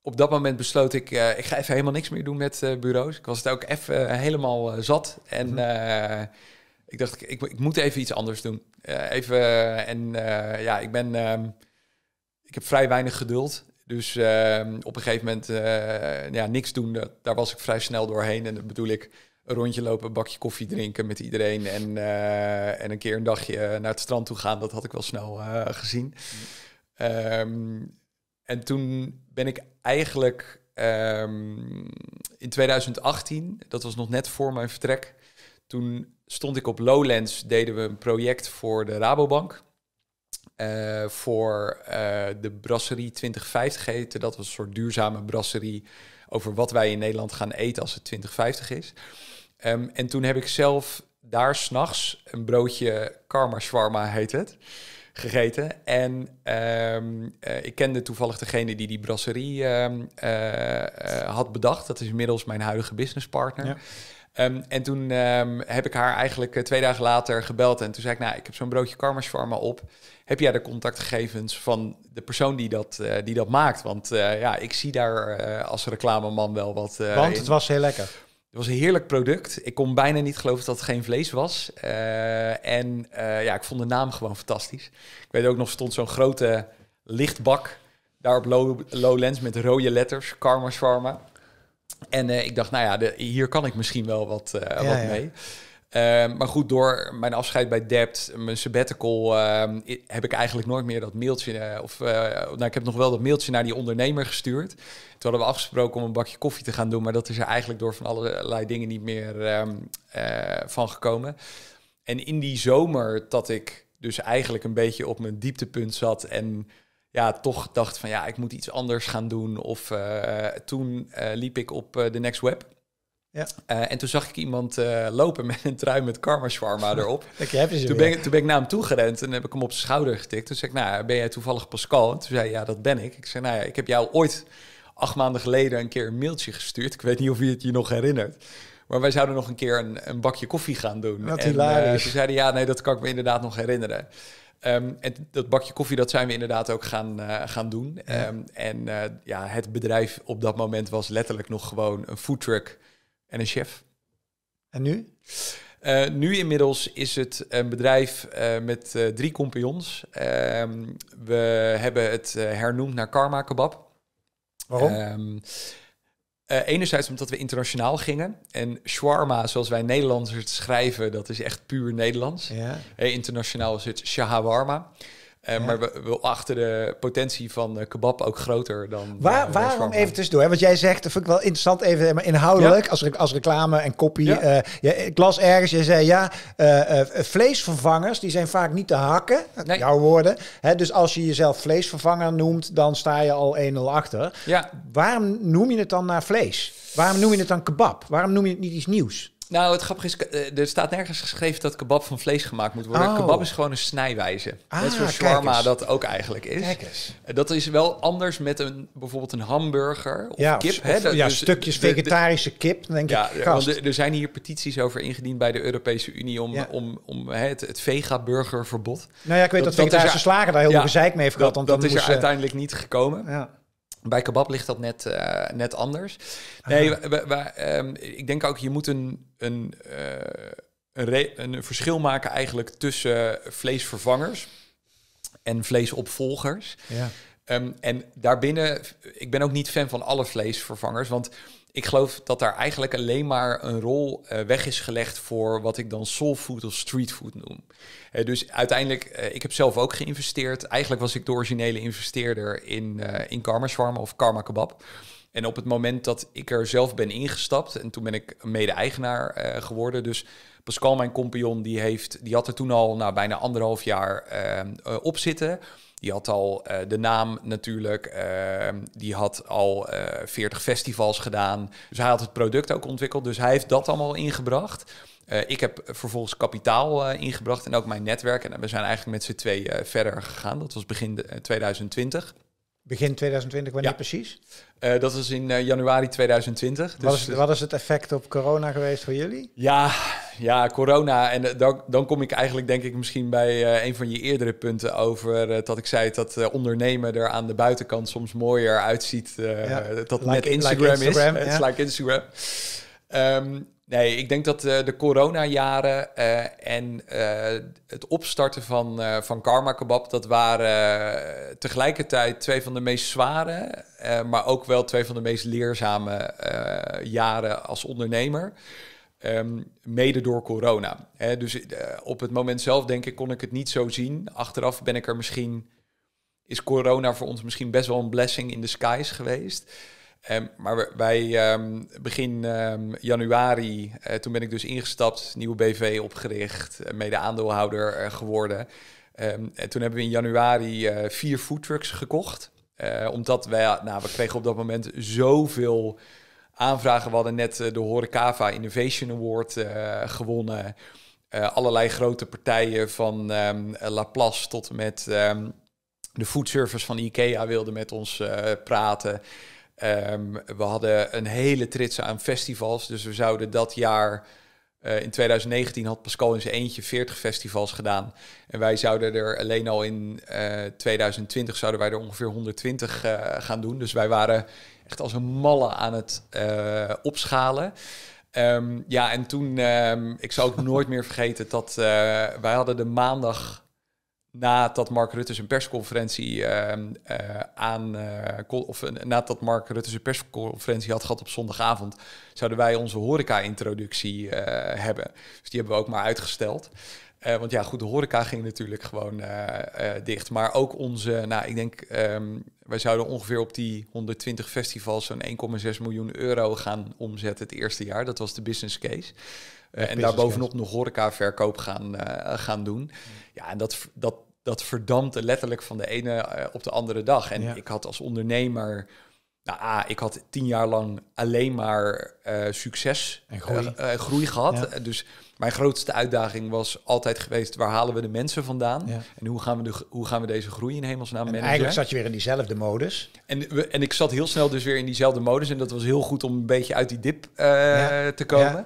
op dat moment besloot ik, ik ga even helemaal niks meer doen met bureaus. Ik was het ook even helemaal zat. En mhm. ik dacht, ik, ik, moet even iets anders doen. Eh, even, eh, en eh, ja, ik ben, ehm, ik heb vrij weinig geduld. Dus ehm, op een gegeven moment, ja, niks doen, daar was ik vrij snel doorheen. En dat bedoel ik, een rondje lopen, een bakje koffie drinken met iedereen. En, en een keer een dagje naar het strand toe gaan. Dat had ik wel snel gezien. Ehm, en toen ben ik eigenlijk in 2018, dat was nog net voor mijn vertrek. Toen stond ik op Lowlands, deden we een project voor de Rabobank. Eh, voor eh, de brasserie 2050 heette. Dat was een soort duurzame brasserie over wat wij in Nederland gaan eten als het 2050 is. Ehm, en toen heb ik zelf daar s'nachts een broodje karma shawarma heet het, gegeten. En ehm, eh, ik kende toevallig degene die die brasserie ehm, had bedacht. Dat is inmiddels mijn huidige businesspartner. Ja. Ehm, en toen ehm, heb ik haar eigenlijk eh, twee dagen later gebeld. En toen zei ik, nou, ik heb zo'n broodje Karmers Pharma op. Heb jij de contactgegevens van de persoon die dat, eh, die dat maakt? Want eh, ja, ik zie daar als reclameman wel wat... Want het was heel lekker. Het was een heerlijk product. Ik kon bijna niet geloven dat het geen vlees was. en ja, ik vond de naam gewoon fantastisch. Ik weet ook nog, stond zo'n grote lichtbak... Daar op Lowlands low met rode letters, Karmers Pharma. En eh, ik dacht, nou ja, hier kan ik misschien wel wat, eh, wat mee. Ehm, maar goed, door mijn afscheid bij Dept, mijn sabbatical, ehm, heb ik eigenlijk nooit meer dat mailtje. Eh, of nou, ik heb nog wel dat mailtje naar die ondernemer gestuurd. Toen hadden we afgesproken om een bakje koffie te gaan doen. Maar dat is er eigenlijk door van allerlei dingen niet meer ehm, van gekomen. En in die zomer dat ik dus eigenlijk een beetje op mijn dieptepunt zat en ja, toch dacht van ja, ik moet iets anders gaan doen. Of eh, toen eh, liep ik op eh, de Next Web. Ja. en toen zag ik iemand lopen met een trui met karma Swarma [laughs] erop. Ik heb ze toen, ben ik, toen ben ik naar hem toe gerend en heb ik hem op zijn schouder getikt. Toen zei ik, nou, ben jij toevallig Pascal? En toen zei hij, ja, dat ben ik. Ik zei, nou ja, ik heb jou ooit acht maanden geleden een keer een mailtje gestuurd. Ik weet niet of je het je nog herinnert. Maar wij zouden nog een keer een, een bakje koffie gaan doen. Wat en, ze zeiden, ja, nee, dat kan ik me inderdaad nog herinneren. Ehm, en dat bakje koffie, dat zijn we inderdaad ook gaan, eh, gaan doen. Ehm, en eh, ja, het bedrijf op dat moment was letterlijk nog gewoon een foodtruck en een chef. En nu? Eh, nu inmiddels is het een bedrijf met drie compagnons. Ehm, we hebben het hernoemd naar Karma Kebab. Waarom? Um, eh, enerzijds omdat we internationaal gingen. En shawarma, zoals wij Nederlanders het schrijven, dat is echt puur Nederlands. Ja. Eh, internationaal is het shawarma. Eh, maar we, wil achter de potentie van eh, kebab ook groter dan. Eh, waarom even tussendoor? Hè? Want jij zegt, dat vind ik wel interessant, even maar inhoudelijk, ja. als, als reclame en kopie. Ja. ik las ergens, je zei ja, vleesvervangers die zijn vaak niet te hakken. Nee. Jouw woorden. Hè, dus als je jezelf vleesvervanger noemt, dan sta je al 1-0 achter. Waarom noem je het dan naar vlees? Waarom noem je het dan kebab? Waarom noem je het niet iets nieuws? Nou, het grappige is, eh, er staat nergens geschreven dat kebab van vlees gemaakt moet worden. Oh. Kebab is gewoon een snijwijze. Ah, Net zoals shawarma dat ook eigenlijk is. Kijk eens. Eh, dat is wel anders met een, bijvoorbeeld een hamburger of ja, kip. hè? ja, dus stukjes vegetarische kip, denk ja, ik. Want er zijn hier petities over ingediend bij de Europese Unie om, om, om hè, het, het vega-burgerverbod. Nou ja, ik weet dat, dat vegetarische slagen daar heel veel gezeik mee heeft gehad. Dat, dat is er uiteindelijk niet gekomen. Ja. Bij kebab ligt dat net, eh, net anders. Ah. Nee, we, ehm, ik denk ook, je moet een, een, eh, een, een, verschil maken eigenlijk tussen vleesvervangers en vleesopvolgers. Ja. Ehm, en daarbinnen, ik ben ook niet fan van alle vleesvervangers, want ik geloof dat daar eigenlijk alleen maar een rol eh, weg is gelegd voor wat ik dan soul food of street food noem. Eh, dus uiteindelijk, ik heb zelf ook geïnvesteerd. Eigenlijk was ik de originele investeerder in, in Karma Swarm of Karma Kebab. En op het moment dat ik er zelf ben ingestapt, en toen ben ik mede-eigenaar eh, geworden. Dus Pascal, mijn compagnon, die, heeft, die had er toen al nou, bijna anderhalf jaar uh, op zitten. Die had al de naam natuurlijk. die had al uh, 40 festivals gedaan. Dus hij had het product ook ontwikkeld. Dus hij heeft dat allemaal ingebracht. ik heb vervolgens kapitaal ingebracht en ook mijn netwerk. En we zijn eigenlijk met z'n twee verder gegaan. Dat was begin 2020. Begin 2020, wanneer ja. precies? Eh, dat was in eh, januari 2020. Dus wat, is, wat, het effect op corona geweest voor jullie? Ja, ja corona. En eh, dan, dan, kom ik eigenlijk denk ik misschien bij een van je eerdere punten over... dat ik zei dat ondernemen er aan de buitenkant soms mooier uitziet... dat net Instagram, like Instagram is. Het like Instagram. Um, Nee, ik denk dat eh, de coronajaren uh, en eh, het opstarten van, van Karma Kebab, dat waren tegelijkertijd twee van de meest zware, maar ook wel twee van de meest leerzame jaren als ondernemer. Ehm, mede door corona. Hè, dus op het moment zelf, denk ik, kon ik het niet zo zien. Achteraf ben ik er misschien, is corona voor ons misschien best wel een blessing in the skies geweest. Ehm, maar wij, ehm, begin ehm, januari, eh, toen ben ik dus ingestapt, nieuwe BV opgericht, eh, mede aandeelhouder eh, geworden. en toen hebben we in januari vier foodtrucks gekocht. omdat wij, nou, we kregen op dat moment zoveel aanvragen. We hadden net de Horecava Innovation Award gewonnen. allerlei grote partijen van Laplace tot en met de foodservice van IKEA wilden met ons praten. Ehm, we hadden een hele trits aan festivals. Dus we zouden dat jaar, eh, in 2019 had Pascal in zijn eentje 40 festivals gedaan. En wij zouden er alleen al in 2020 eh, zouden wij er ongeveer 120 eh, gaan doen. Dus wij waren echt als een malle aan het opschalen. Ehm, ja, en toen, ehm, ik zou ook nooit meer vergeten dat wij hadden de maandag nadat Mark Rutte zijn persconferentie ehm, eh, aan uh, of eh, nadat Mark Rutte zijn persconferentie had gehad op zondagavond, zouden wij onze horeca-introductie hebben. Dus die hebben we ook maar uitgesteld. want ja, goed, de horeca ging natuurlijk gewoon dicht. Maar ook onze, nou, ik denk, ehm, wij zouden ongeveer op die 120 festivals zo'n 1,6 miljoen euro gaan omzetten het eerste jaar. Dat was de business case. Eh, en daarbovenop nog horecaverkoop gaan, eh, gaan doen. Ja, en dat, dat, dat verdampte letterlijk van de ene eh, op de andere dag. En ik had als ondernemer... Nou, ah, ik had tien jaar lang alleen maar succes en groei, groei gehad. Dus mijn grootste uitdaging was altijd geweest... waar halen we de mensen vandaan? En hoe gaan, we de, hoe gaan we deze groei in hemelsnaam managen? eigenlijk zat je weer in diezelfde modus. En, we, en ik zat heel snel dus weer in diezelfde modus. En dat was heel goed om een beetje uit die dip te komen.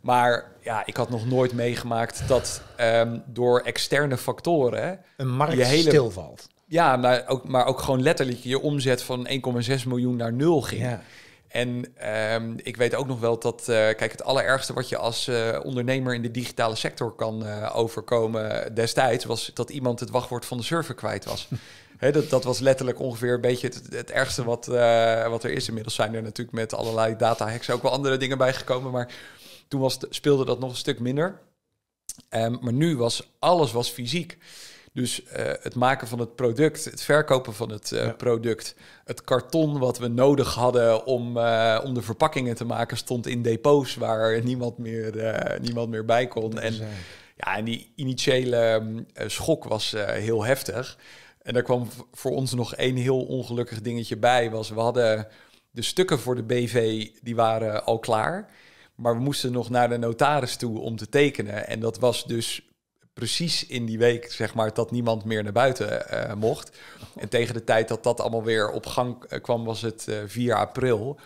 Maar ja, ik had nog nooit meegemaakt dat ehm, door externe factoren... Een markt je stilvalt. Ja, maar ook, maar ook gewoon letterlijk je omzet van 1,6 miljoen naar nul ging. Ja. En ehm, ik weet ook nog wel dat, eh, kijk, het allerergste wat je als eh, ondernemer in de digitale sector kan eh, overkomen destijds, was dat iemand het wachtwoord van de server kwijt was. [laughs] dat, dat was letterlijk ongeveer een beetje het, ergste wat, wat er is. Inmiddels zijn er natuurlijk met allerlei data hacks ook wel andere dingen bijgekomen. Maar toen was, speelde dat nog een stuk minder. Ehm, maar nu was alles was fysiek. Dus eh, het maken van het product, het verkopen van het eh, product, het karton wat we nodig hadden om, eh, om de verpakkingen te maken, stond in depots waar niemand meer, niemand meer bij kon. En, ja, en die initiële schok was heel heftig. En daar kwam voor ons nog één heel ongelukkig dingetje bij. Was we hadden de stukken voor de BV, die waren al klaar. Maar we moesten nog naar de notaris toe om te tekenen. En dat was dus precies in die week, zeg maar, dat niemand meer naar buiten eh, mocht. Oh. En tegen de tijd dat dat allemaal weer op gang eh, kwam, was het uh, eh, 4 april.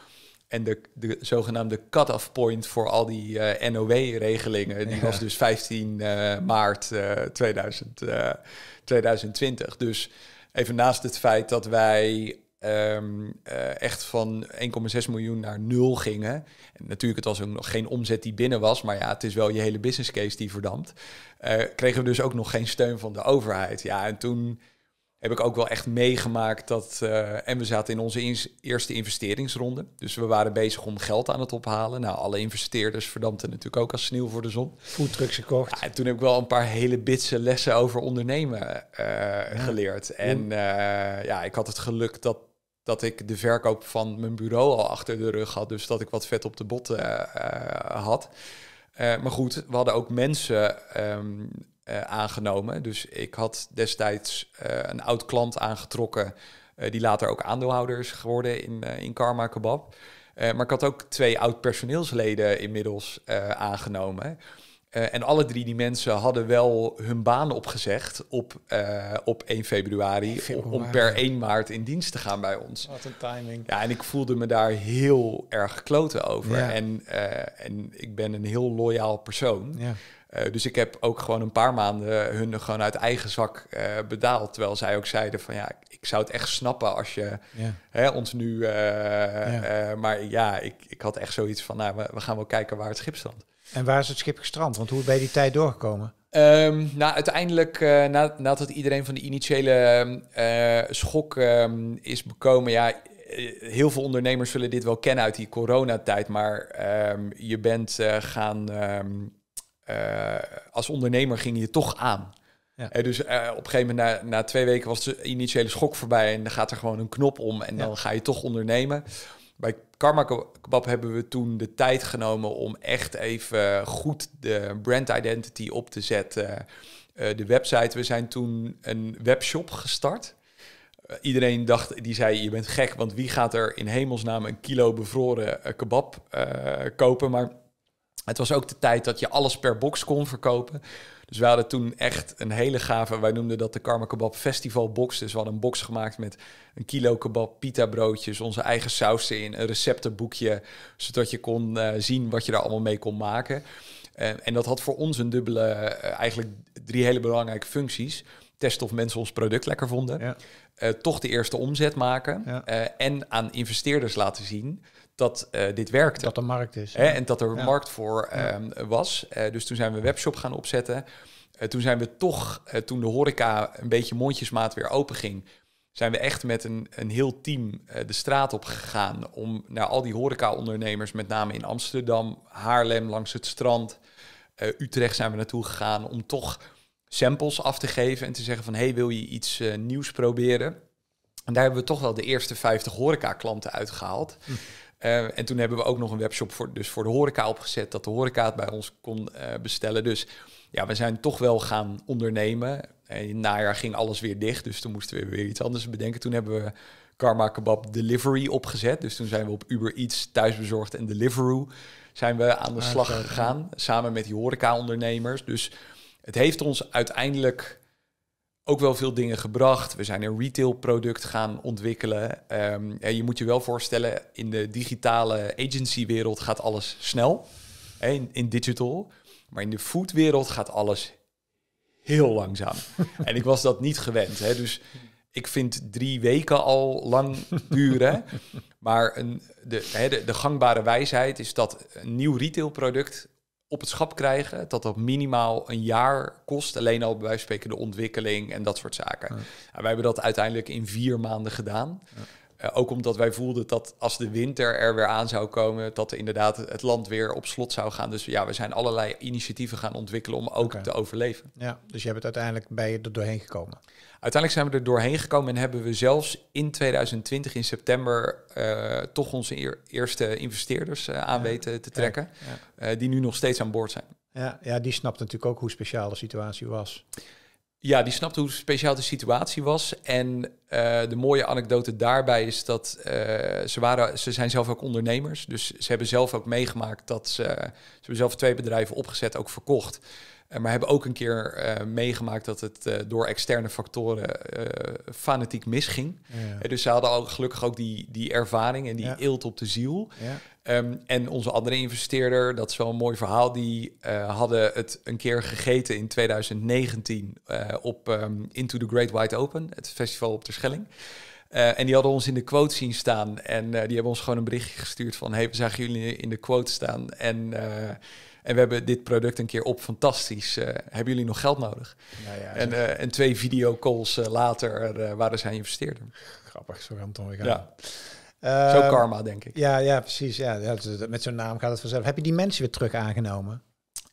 En de, de zogenaamde cut-off point voor al die NOW-regelingen, die was dus 15 maart 2000, 2020. Dus even naast het feit dat wij Ehm, eh, echt van 1,6 miljoen naar nul gingen. En natuurlijk, het was ook nog geen omzet die binnen was, maar ja, het is wel je hele business case die verdampt. Eh, kregen we dus ook nog geen steun van de overheid. Ja, en toen heb ik ook wel echt meegemaakt dat. Eh, en we zaten in onze eerste investeringsronde. Dus we waren bezig om geld aan het ophalen. Nou, alle investeerders verdampten natuurlijk ook als sneeuw voor de zon. Foodtrucks gekocht. en toen heb ik wel een paar hele bitse lessen over ondernemen geleerd. En ja, ik had het geluk dat dat ik de verkoop van mijn bureau al achter de rug had. Dus dat ik wat vet op de botten eh, eh, had. Eh, maar goed, we hadden ook mensen ehm, aangenomen. Dus ik had destijds een oud klant aangetrokken. die later ook aandeelhouder is geworden in, in Karma Kebab. maar ik had ook twee oud personeelsleden inmiddels aangenomen. Eh, en alle drie die mensen hadden wel hun baan opgezegd op, eh, op 1 februari, Om, per 1 maart in dienst te gaan bij ons. Wat een timing. Ja, en ik voelde me daar heel erg kloten over. En, eh, en ik ben een heel loyaal persoon. Ja. dus ik heb ook gewoon een paar maanden hun gewoon uit eigen zak bedaald. Terwijl zij ook zeiden van ja, ik zou het echt snappen als je hè, ons nu... maar ja, ik, ik had echt zoiets van nou, we, we gaan wel kijken waar het schip stond. En waar is het schip Want hoe ben je die tijd doorgekomen? Ehm, nou, uiteindelijk, eh, na, nadat iedereen van de initiële ehm, eh, schok ehm, is bekomen, ja, eh, heel veel ondernemers zullen dit wel kennen uit die coronatijd, maar je bent gaan, als ondernemer ging je toch aan. Ja. dus op een gegeven moment, na, na, twee weken was de initiële schok voorbij en dan gaat er gewoon een knop om en dan ga je toch ondernemen. Bij Karma Kebab hebben we toen de tijd genomen om echt even goed de brand identity op te zetten. Eh, eh, de website, we zijn toen een webshop gestart. Eh, iedereen dacht, die zei, je bent gek, want wie gaat er in hemelsnaam een kilo bevroren uh, kebab kopen? Maar het was ook de tijd dat je alles per box kon verkopen. Dus we hadden toen echt een hele gave, wij noemden dat de Karma Kebab Festival Box. Dus we hadden een box gemaakt met een kilo kebab, pita broodjes, onze eigen sausen in, een receptenboekje, zodat je kon eh, zien wat je daar allemaal mee kon maken. Eh, en dat had voor ons een dubbele, eh, eigenlijk drie hele belangrijke functies. Testen of mensen ons product lekker vonden, ja. toch de eerste omzet maken en aan investeerders laten zien dat eh, dit werkte. Dat er markt is. Hè? En dat er markt voor ehm, was. Eh, dus toen zijn we een webshop gaan opzetten. Eh, toen zijn we toch, toen de horeca een beetje mondjesmaat weer open ging, zijn we echt met een, een heel team de straat op gegaan om naar al die horecaondernemers, met name in Amsterdam, Haarlem, langs het strand, Utrecht zijn we naartoe gegaan om toch samples af te geven en te zeggen van hey, wil je iets nieuws proberen? En daar hebben we toch wel de eerste 50 horeca klanten uitgehaald. Hm. Eh, en toen hebben we ook nog een webshop voor, dus voor de horeca opgezet, dat de horeca het bij ons kon eh, bestellen. Dus ja, we zijn toch wel gaan ondernemen. En eh, in het najaar ging alles weer dicht, dus toen moesten we weer iets anders bedenken. Toen hebben we Karma Kebab Delivery opgezet. Dus toen zijn we op Uber Eats, Thuisbezorgd en Deliveroo zijn we aan de ah, slag gegaan, samen met die horeca-ondernemers. Dus het heeft ons uiteindelijk ook wel veel dingen gebracht. We zijn een retailproduct gaan ontwikkelen. en ehm, je moet je wel voorstellen, in de digitale agency-wereld gaat alles snel. In, in digital. Maar in de wereld gaat alles heel langzaam. [laughs] en ik was dat niet gewend. Hè? Dus ik vind drie weken al lang duren. [laughs] maar een, de, hè, de gangbare wijsheid is dat een nieuw retailproduct op het schap krijgen, dat dat minimaal een jaar kost. Alleen al bij wijze spreken de ontwikkeling en dat soort zaken. En wij hebben dat uiteindelijk in vier maanden gedaan. Eh, ook omdat wij voelden dat als de winter er weer aan zou komen, dat inderdaad het land weer op slot zou gaan. Dus ja, we zijn allerlei initiatieven gaan ontwikkelen om ook te overleven. Ja, dus je hebt het uiteindelijk bij je er doorheen gekomen. Uiteindelijk zijn we er doorheen gekomen en hebben we zelfs in 2020 in september eh, toch onze eerste investeerders uh, aan weten te trekken, eh, die nu nog steeds aan boord zijn. Ja, ja, die snapt natuurlijk ook hoe speciaal de situatie was. Ja, die snapte hoe speciaal de situatie was. En de mooie anekdote daarbij is dat ze, waren, ze zijn zelf ook ondernemers. Dus ze hebben zelf ook meegemaakt dat ze, ze hebben zelf twee bedrijven opgezet, ook verkocht. Eh, maar hebben ook een keer eh, meegemaakt dat het eh, door externe factoren fanatiek misging. dus ze hadden al gelukkig ook die, die ervaring en die ja. eelt op de ziel. Ja. Ehm, en onze andere investeerder, dat is wel een mooi verhaal, die hadden het een keer gegeten in 2019 op ehm, Into the Great Wide Open, het festival op Terschelling. Uh, en die hadden ons in de quote zien staan. En die hebben ons gewoon een berichtje gestuurd van... hey, we zagen jullie in de quote staan. En en we hebben dit product een keer op, fantastisch. Eh, hebben jullie nog geld nodig? ja, en, eh, en twee videocalls uh, later waren zij dus investeerder. Grappig, zo random we dan weer gaan. Ja. zo ehm, karma, denk ik. Ja, ja precies. Ja, dus met zo'n naam gaat het vanzelf. Heb je die mensen weer terug aangenomen?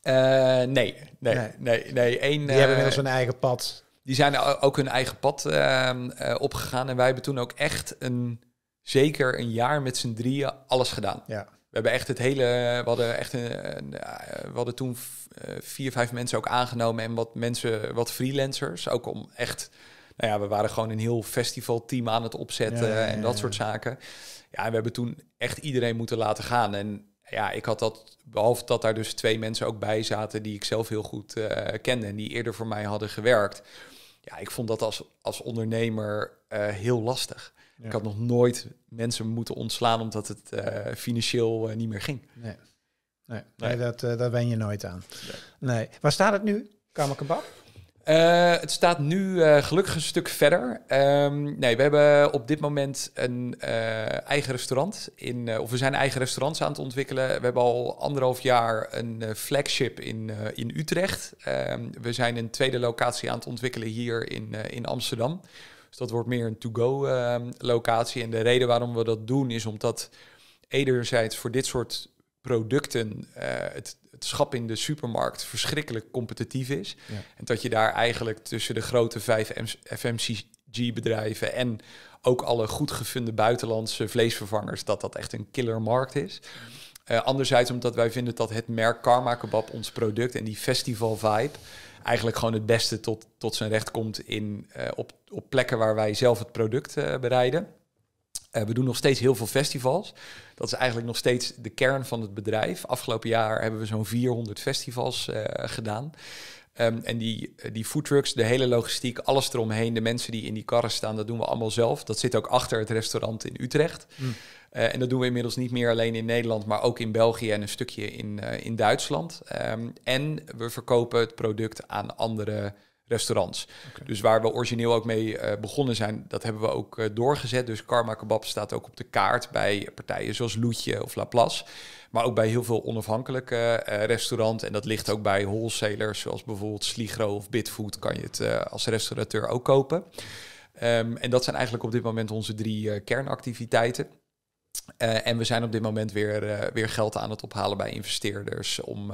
nee, nee, nee, nee. nee. Eén, die hebben inmiddels hun eigen pad. Die zijn ook hun eigen pad ehm, opgegaan. En wij hebben toen ook echt een, zeker een jaar met z'n drieën alles gedaan. Ja. We hebben echt het hele. We hadden, echt eh, we hadden toen eh, vier, vijf mensen ook aangenomen. En wat mensen, wat freelancers. Ook om echt. Nou ja, we waren gewoon een heel festivalteam aan het opzetten en dat soort zaken. Ja, we hebben toen echt iedereen moeten laten gaan. En ja, ik had dat, behalve dat daar dus twee mensen ook bij zaten die ik zelf heel goed uh, kende en die eerder voor mij hadden gewerkt. Ja, ik vond dat als, als ondernemer uh, heel lastig. Ik had nog nooit mensen moeten ontslaan omdat het eh, financieel eh, niet meer ging. Nee, nee. dat, eh, daar wen je nooit aan. Nee. Waar staat het nu, Kamerkebab? het staat nu gelukkig een stuk verder. Ehm, nee, we hebben op dit moment een eigen restaurant. In, of we zijn eigen restaurants aan het ontwikkelen. We hebben al anderhalf jaar een flagship in, in Utrecht. Ehm, we zijn een tweede locatie aan het ontwikkelen hier in, in Amsterdam. Dus dat wordt meer een to-go ehm, locatie. En de reden waarom we dat doen is omdat enerzijds voor dit soort producten eh, het, het schap in de supermarkt verschrikkelijk competitief is. En dat je daar eigenlijk tussen de grote vijf FMCG-bedrijven en ook alle goed gefunde buitenlandse vleesvervangers, dat dat echt een killermarkt is. Eh, anderzijds omdat wij vinden dat het merk Karma Kebab ons product en die festival vibe eigenlijk gewoon het beste tot, tot zijn recht komt in, eh, op, op plekken waar wij zelf het product eh, bereiden. Eh, we doen nog steeds heel veel festivals. Dat is eigenlijk nog steeds de kern van het bedrijf. Afgelopen jaar hebben we zo'n 400 festivals gedaan. Ehm, en die, eh, die foodtrucks, de hele logistiek, alles eromheen, de mensen die in die karren staan, dat doen we allemaal zelf. Dat zit ook achter het restaurant in Utrecht. Hm. Eh, en dat doen we inmiddels niet meer alleen in Nederland, maar ook in België en een stukje in, eh, in Duitsland. Ehm, en we verkopen het product aan andere restaurants. Dus waar we origineel ook mee begonnen zijn, dat hebben we ook doorgezet. Dus Karma Kebab staat ook op de kaart bij partijen zoals Loetje of Laplace. Maar ook bij heel veel onafhankelijke uh, En dat ligt ook bij wholesalers, zoals bijvoorbeeld Sligro of Bitfood, kan je het eh, als restaurateur ook kopen. Ehm, en dat zijn eigenlijk op dit moment onze drie eh, kernactiviteiten. en we zijn op dit moment weer, weer geld aan het ophalen bij investeerders om,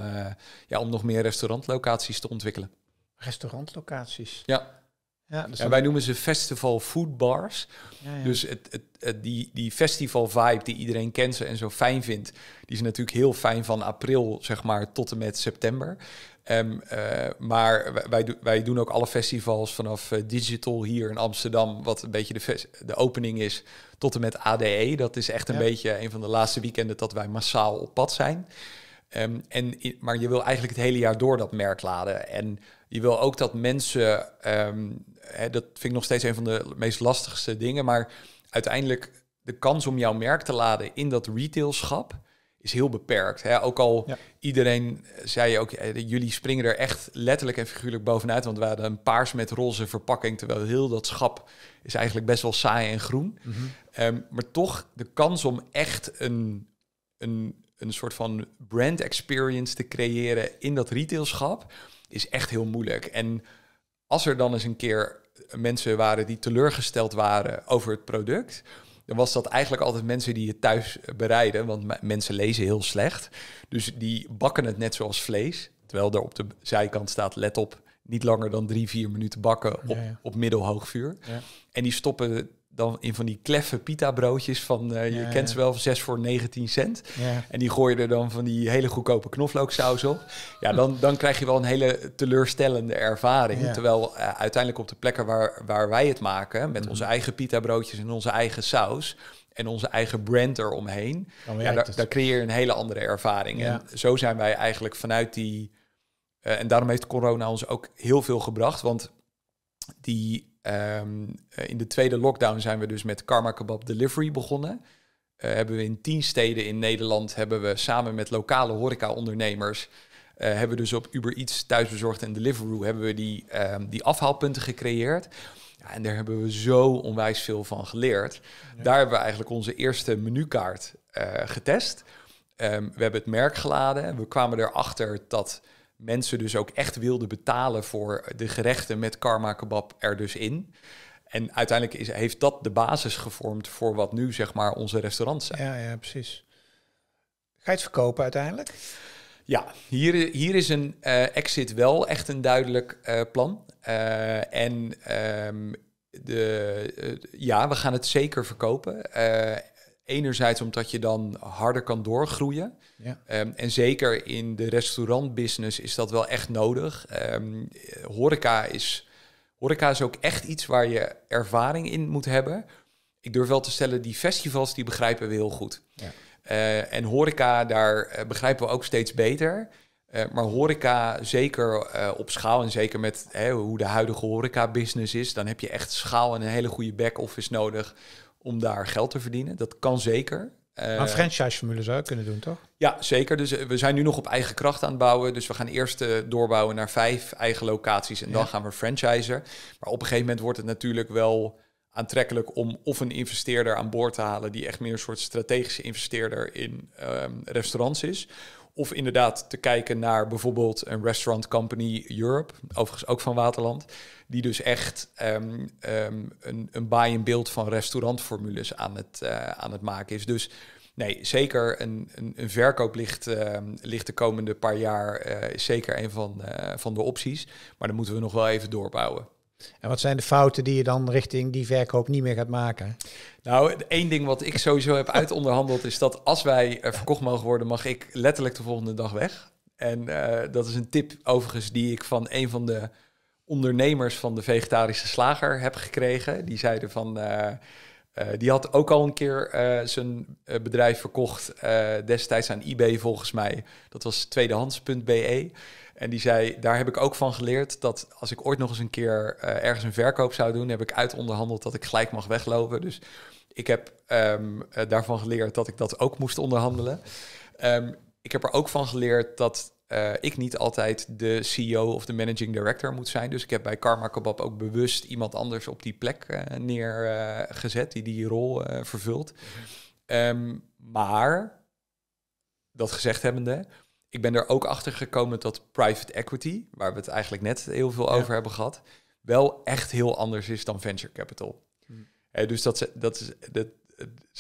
ja, om nog meer restaurantlocaties te ontwikkelen. Restaurantlocaties? Ja. Ja, wij noemen ze festival food bars. Ja, ja. Dus het, het, die, die festival vibe die iedereen kent en zo fijn vindt, die is natuurlijk heel fijn van april zeg maar tot en met september. Ehm, eh, maar wij, wij doen ook alle festivals vanaf eh, Digital hier in Amsterdam, wat een beetje de, de opening is, tot en met ADE. Dat is echt een beetje een van de laatste weekenden dat wij massaal op pad zijn. Ehm, en, maar je wil eigenlijk het hele jaar door dat merk laden. En je wil ook dat mensen, ehm, hè, dat vind ik nog steeds een van de meest lastigste dingen, maar uiteindelijk de kans om jouw merk te laden in dat retailschap is heel beperkt. Hè? Ook al iedereen eh, zei ook, eh, jullie springen er echt letterlijk en figuurlijk bovenuit, want we hadden een paars met roze verpakking, terwijl heel dat schap is eigenlijk best wel saai en groen. Mhm. Ehm, maar toch, de kans om echt een, een, een soort van brand experience te creëren in dat retailschap is echt heel moeilijk. En als er dan eens een keer mensen waren die teleurgesteld waren over het product, dan was dat eigenlijk altijd mensen die het thuis bereiden, want mensen lezen heel slecht. Dus die bakken het net zoals vlees, terwijl er op de zijkant staat, let op, niet langer dan drie, vier minuten bakken op, op middelhoog vuur. Ja. En die stoppen dan in van die kleffe pita broodjes van, eh, je kent ze wel, 6 voor 19 cent. Ja. En die gooi je er dan van die hele goedkope knoflooksaus op. Ja, dan, dan krijg je wel een hele teleurstellende ervaring. Terwijl eh, uiteindelijk op de plekken waar, waar wij het maken, met mhm. onze eigen pita broodjes en onze eigen saus, en onze eigen brand eromheen. Dan ja, daar, creëer je een hele andere ervaring. En zo zijn wij eigenlijk vanuit die. Eh, en daarom heeft corona ons ook heel veel gebracht. Want die Ehm, eh, in de tweede lockdown zijn we dus met Karma Kebab Delivery begonnen. Eh, hebben we in tien steden in Nederland hebben we samen met lokale horeca-ondernemers eh, hebben we dus op Uber Eats, Thuisbezorgd en Deliveroo hebben we die, ehm, die afhaalpunten gecreëerd. Ja, en daar hebben we zo onwijs veel van geleerd. Daar hebben we eigenlijk onze eerste menukaart getest. Ehm, we hebben het merk geladen. We kwamen erachter dat mensen dus ook echt wilden betalen voor de gerechten met karma kebab er dus in. En uiteindelijk is, heeft dat de basis gevormd voor wat nu zeg maar onze restaurants zijn. Ja, ja precies. Ga je het verkopen uiteindelijk? Ja, hier, hier is een eh, exit wel echt een duidelijk eh, plan. Eh, en ehm, de, ja, we gaan het zeker verkopen. Enerzijds omdat je dan harder kan doorgroeien. Ja. Ehm, en zeker in de restaurantbusiness is dat wel echt nodig. Ehm, horeca, is, horeca is ook echt iets waar je ervaring in moet hebben. Ik durf wel te stellen, die festivals die begrijpen we heel goed. Ja. Eh, en horeca, daar eh, begrijpen we ook steeds beter. Eh, maar horeca, zeker op schaal en zeker met hè, hoe de huidige horeca-business is, dan heb je echt schaal en een hele goede back-office nodig om daar geld te verdienen. Dat kan zeker. Uh, maar eh, franchise-formule zou je kunnen doen, toch? Ja, zeker. Dus eh, we zijn nu nog op eigen kracht aan het bouwen. Dus we gaan eerst eh, doorbouwen naar vijf eigen locaties en dan gaan we franchisen. Maar op een gegeven moment wordt het natuurlijk wel aantrekkelijk om of een investeerder aan boord te halen die echt meer een soort strategische investeerder in ehm, restaurants is. Of inderdaad te kijken naar bijvoorbeeld een restaurant company Europe, overigens ook van Waterland, die dus echt ehm, ehm, een, een buy and van restaurantformules aan het, eh, aan het maken is. Dus nee, zeker een, een, verkoop ehm, ligt, ligt de komende paar jaar eh, zeker een van, eh, van de opties. Maar dan moeten we nog wel even doorbouwen. En wat zijn de fouten die je dan richting die verkoop niet meer gaat maken? Nou, één ding wat ik sowieso heb uitonderhandeld is dat als wij eh, verkocht mogen worden, mag ik letterlijk de volgende dag weg. En eh, dat is een tip overigens die ik van een van de ondernemers van de vegetarische slager heb gekregen. Die zeiden van, eh, die had ook al een keer zijn bedrijf verkocht, destijds aan eBay volgens mij. Dat was tweedehands.be. En die zei, daar heb ik ook van geleerd dat als ik ooit nog eens een keer eh, ergens een verkoop zou doen, heb ik uitonderhandeld dat ik gelijk mag weglopen. Dus ik heb ehm, eh, daarvan geleerd dat ik dat ook moest onderhandelen. Ehm, ik heb er ook van geleerd dat eh, ik niet altijd de CEO of de managing director moet zijn. Dus ik heb bij Karma Kebab ook bewust iemand anders op die plek neergezet die die rol vervult. Ehm, maar, dat gezegd hebbende, ik ben er ook achter gekomen dat private equity, waar we het eigenlijk net heel veel over hebben gehad, wel echt heel anders is dan venture capital. Hmm. dus dat, dat is.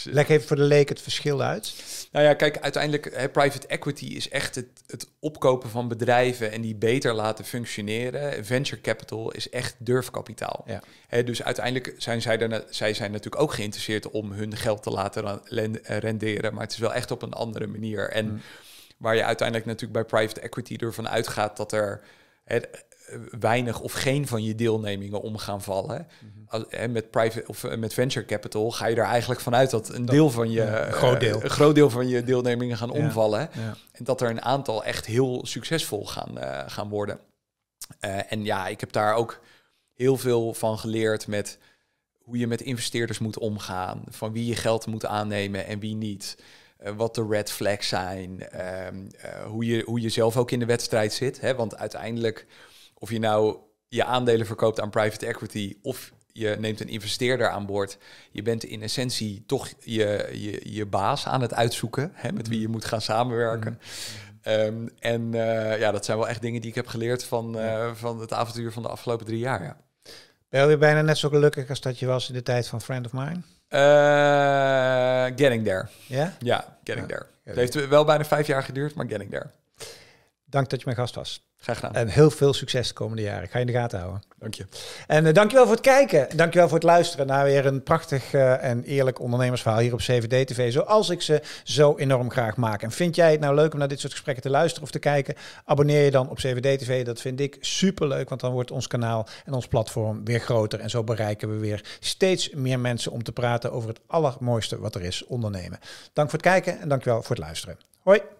Leg even voor de leek het verschil uit. Nou ja, kijk, uiteindelijk, hè, private equity is echt het, het opkopen van bedrijven en die beter laten functioneren. Venture capital is echt durfkapitaal. Hè, dus uiteindelijk zijn zij, er, zij zijn natuurlijk ook geïnteresseerd om hun geld te laten renderen, maar het is wel echt op een andere manier. En hmm. Waar je uiteindelijk natuurlijk bij private equity ervan uitgaat dat er eh, weinig of geen van je deelnemingen om gaan vallen. Mm met, private, of eh, met venture capital ga je er eigenlijk vanuit dat een dat, deel van je een eh, groot deel. groot deel van je deelnemingen gaan omvallen. En dat er een aantal echt heel succesvol gaan, gaan worden. en ja, ik heb daar ook heel veel van geleerd met hoe je met investeerders moet omgaan, van wie je geld moet aannemen en wie niet. Eh, wat de red flags zijn. Ehm, eh, hoe, je, hoe je zelf ook in de wedstrijd zit. Hè? Want uiteindelijk, of je nou je aandelen verkoopt aan private equity of je neemt een investeerder aan boord. Je bent in essentie toch je, je, je baas aan het uitzoeken, hè, met wie je moet gaan samenwerken. Mm-hmm. Ehm, en eh, ja, dat zijn wel echt dingen die ik heb geleerd van, van het avontuur van de afgelopen drie jaar. Ja. Ben je bijna net zo gelukkig als dat je was in de tijd van Friend of Mine? Eh, getting there. Ja? Ja, getting there. Het heeft wel bijna vijf jaar geduurd, maar getting there. Dank dat je mijn gast was. Graag gedaan. En heel veel succes de komende jaren. Ik ga je in de gaten houden. Dank je. En uh, dankjewel voor het kijken. Dankjewel voor het luisteren naar weer een prachtig eh, en eerlijk ondernemersverhaal hier op CVD TV. Zoals ik ze zo enorm graag maak. En vind jij het nou leuk om naar dit soort gesprekken te luisteren of te kijken? Abonneer je dan op CVD TV. Dat vind ik superleuk, want dan wordt ons kanaal en ons platform weer groter. En zo bereiken we weer steeds meer mensen om te praten over het allermooiste wat er is, ondernemen. Dank voor het kijken en dankjewel voor het luisteren. Hoi.